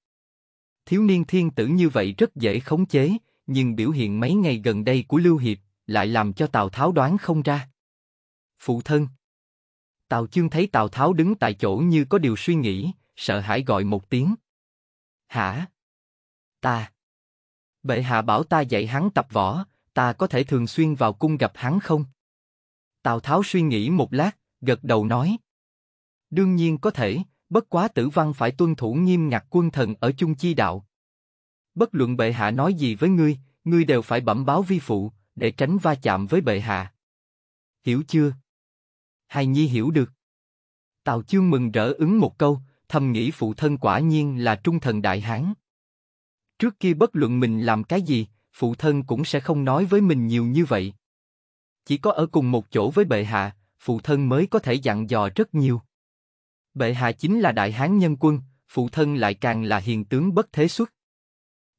Thiếu niên thiên tử như vậy rất dễ khống chế, nhưng biểu hiện mấy ngày gần đây của Lưu Hiệp lại làm cho Tào Tháo đoán không ra. Phụ thân Tào Chương thấy Tào Tháo đứng tại chỗ như có điều suy nghĩ, sợ hãi gọi một tiếng. Hả? Ta. Bệ hạ bảo ta dạy hắn tập võ, ta có thể thường xuyên vào cung gặp hắn không? Tào Tháo suy nghĩ một lát, gật đầu nói. Đương nhiên có thể, bất quá tử văn phải tuân thủ nghiêm ngặt quân thần ở chung chi đạo. Bất luận bệ hạ nói gì với ngươi, ngươi đều phải bẩm báo vi phụ, để tránh va chạm với bệ hạ. Hiểu chưa? Hài Nhi hiểu được. Tào Chương mừng rỡ ứng một câu, thầm nghĩ phụ thân quả nhiên là trung thần đại hán. Trước kia bất luận mình làm cái gì, phụ thân cũng sẽ không nói với mình nhiều như vậy. Chỉ có ở cùng một chỗ với bệ hạ, phụ thân mới có thể dặn dò rất nhiều. Bệ hạ chính là đại hán nhân quân, phụ thân lại càng là hiền tướng bất thế xuất.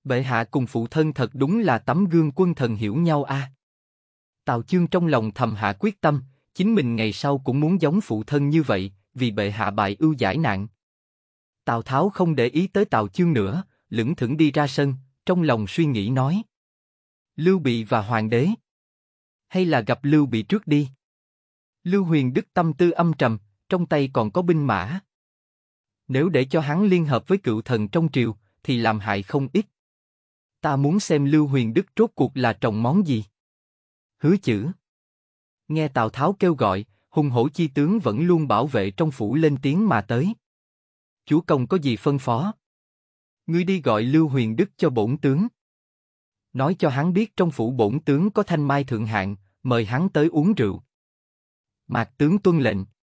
Bệ hạ cùng phụ thân thật đúng là tấm gương quân thần hiểu nhau a. À. Tào Chương trong lòng thầm hạ quyết tâm, chính mình ngày sau cũng muốn giống phụ thân như vậy, vì bệ hạ bại ưu giải nạn. Tào Tháo không để ý tới Tào Chương nữa, lững thững đi ra sân, trong lòng suy nghĩ nói. Lưu Bị và Hoàng đế hay là gặp Lưu Bị trước đi? Lưu Huyền Đức tâm tư âm trầm, trong tay còn có binh mã. Nếu để cho hắn liên hợp với cựu thần trong triều, thì làm hại không ít. Ta muốn xem Lưu Huyền Đức rốt cuộc là trồng món gì. Hứa chữ. Nghe Tào Tháo kêu gọi, hùng hổ chi tướng vẫn luôn bảo vệ trong phủ lên tiếng mà tới. Chúa công có gì phân phó? Ngươi đi gọi Lưu Huyền Đức cho bổn tướng nói cho hắn biết trong phủ bổn tướng có thanh mai thượng hạng, mời hắn tới uống rượu. Mạc tướng tuân lệnh.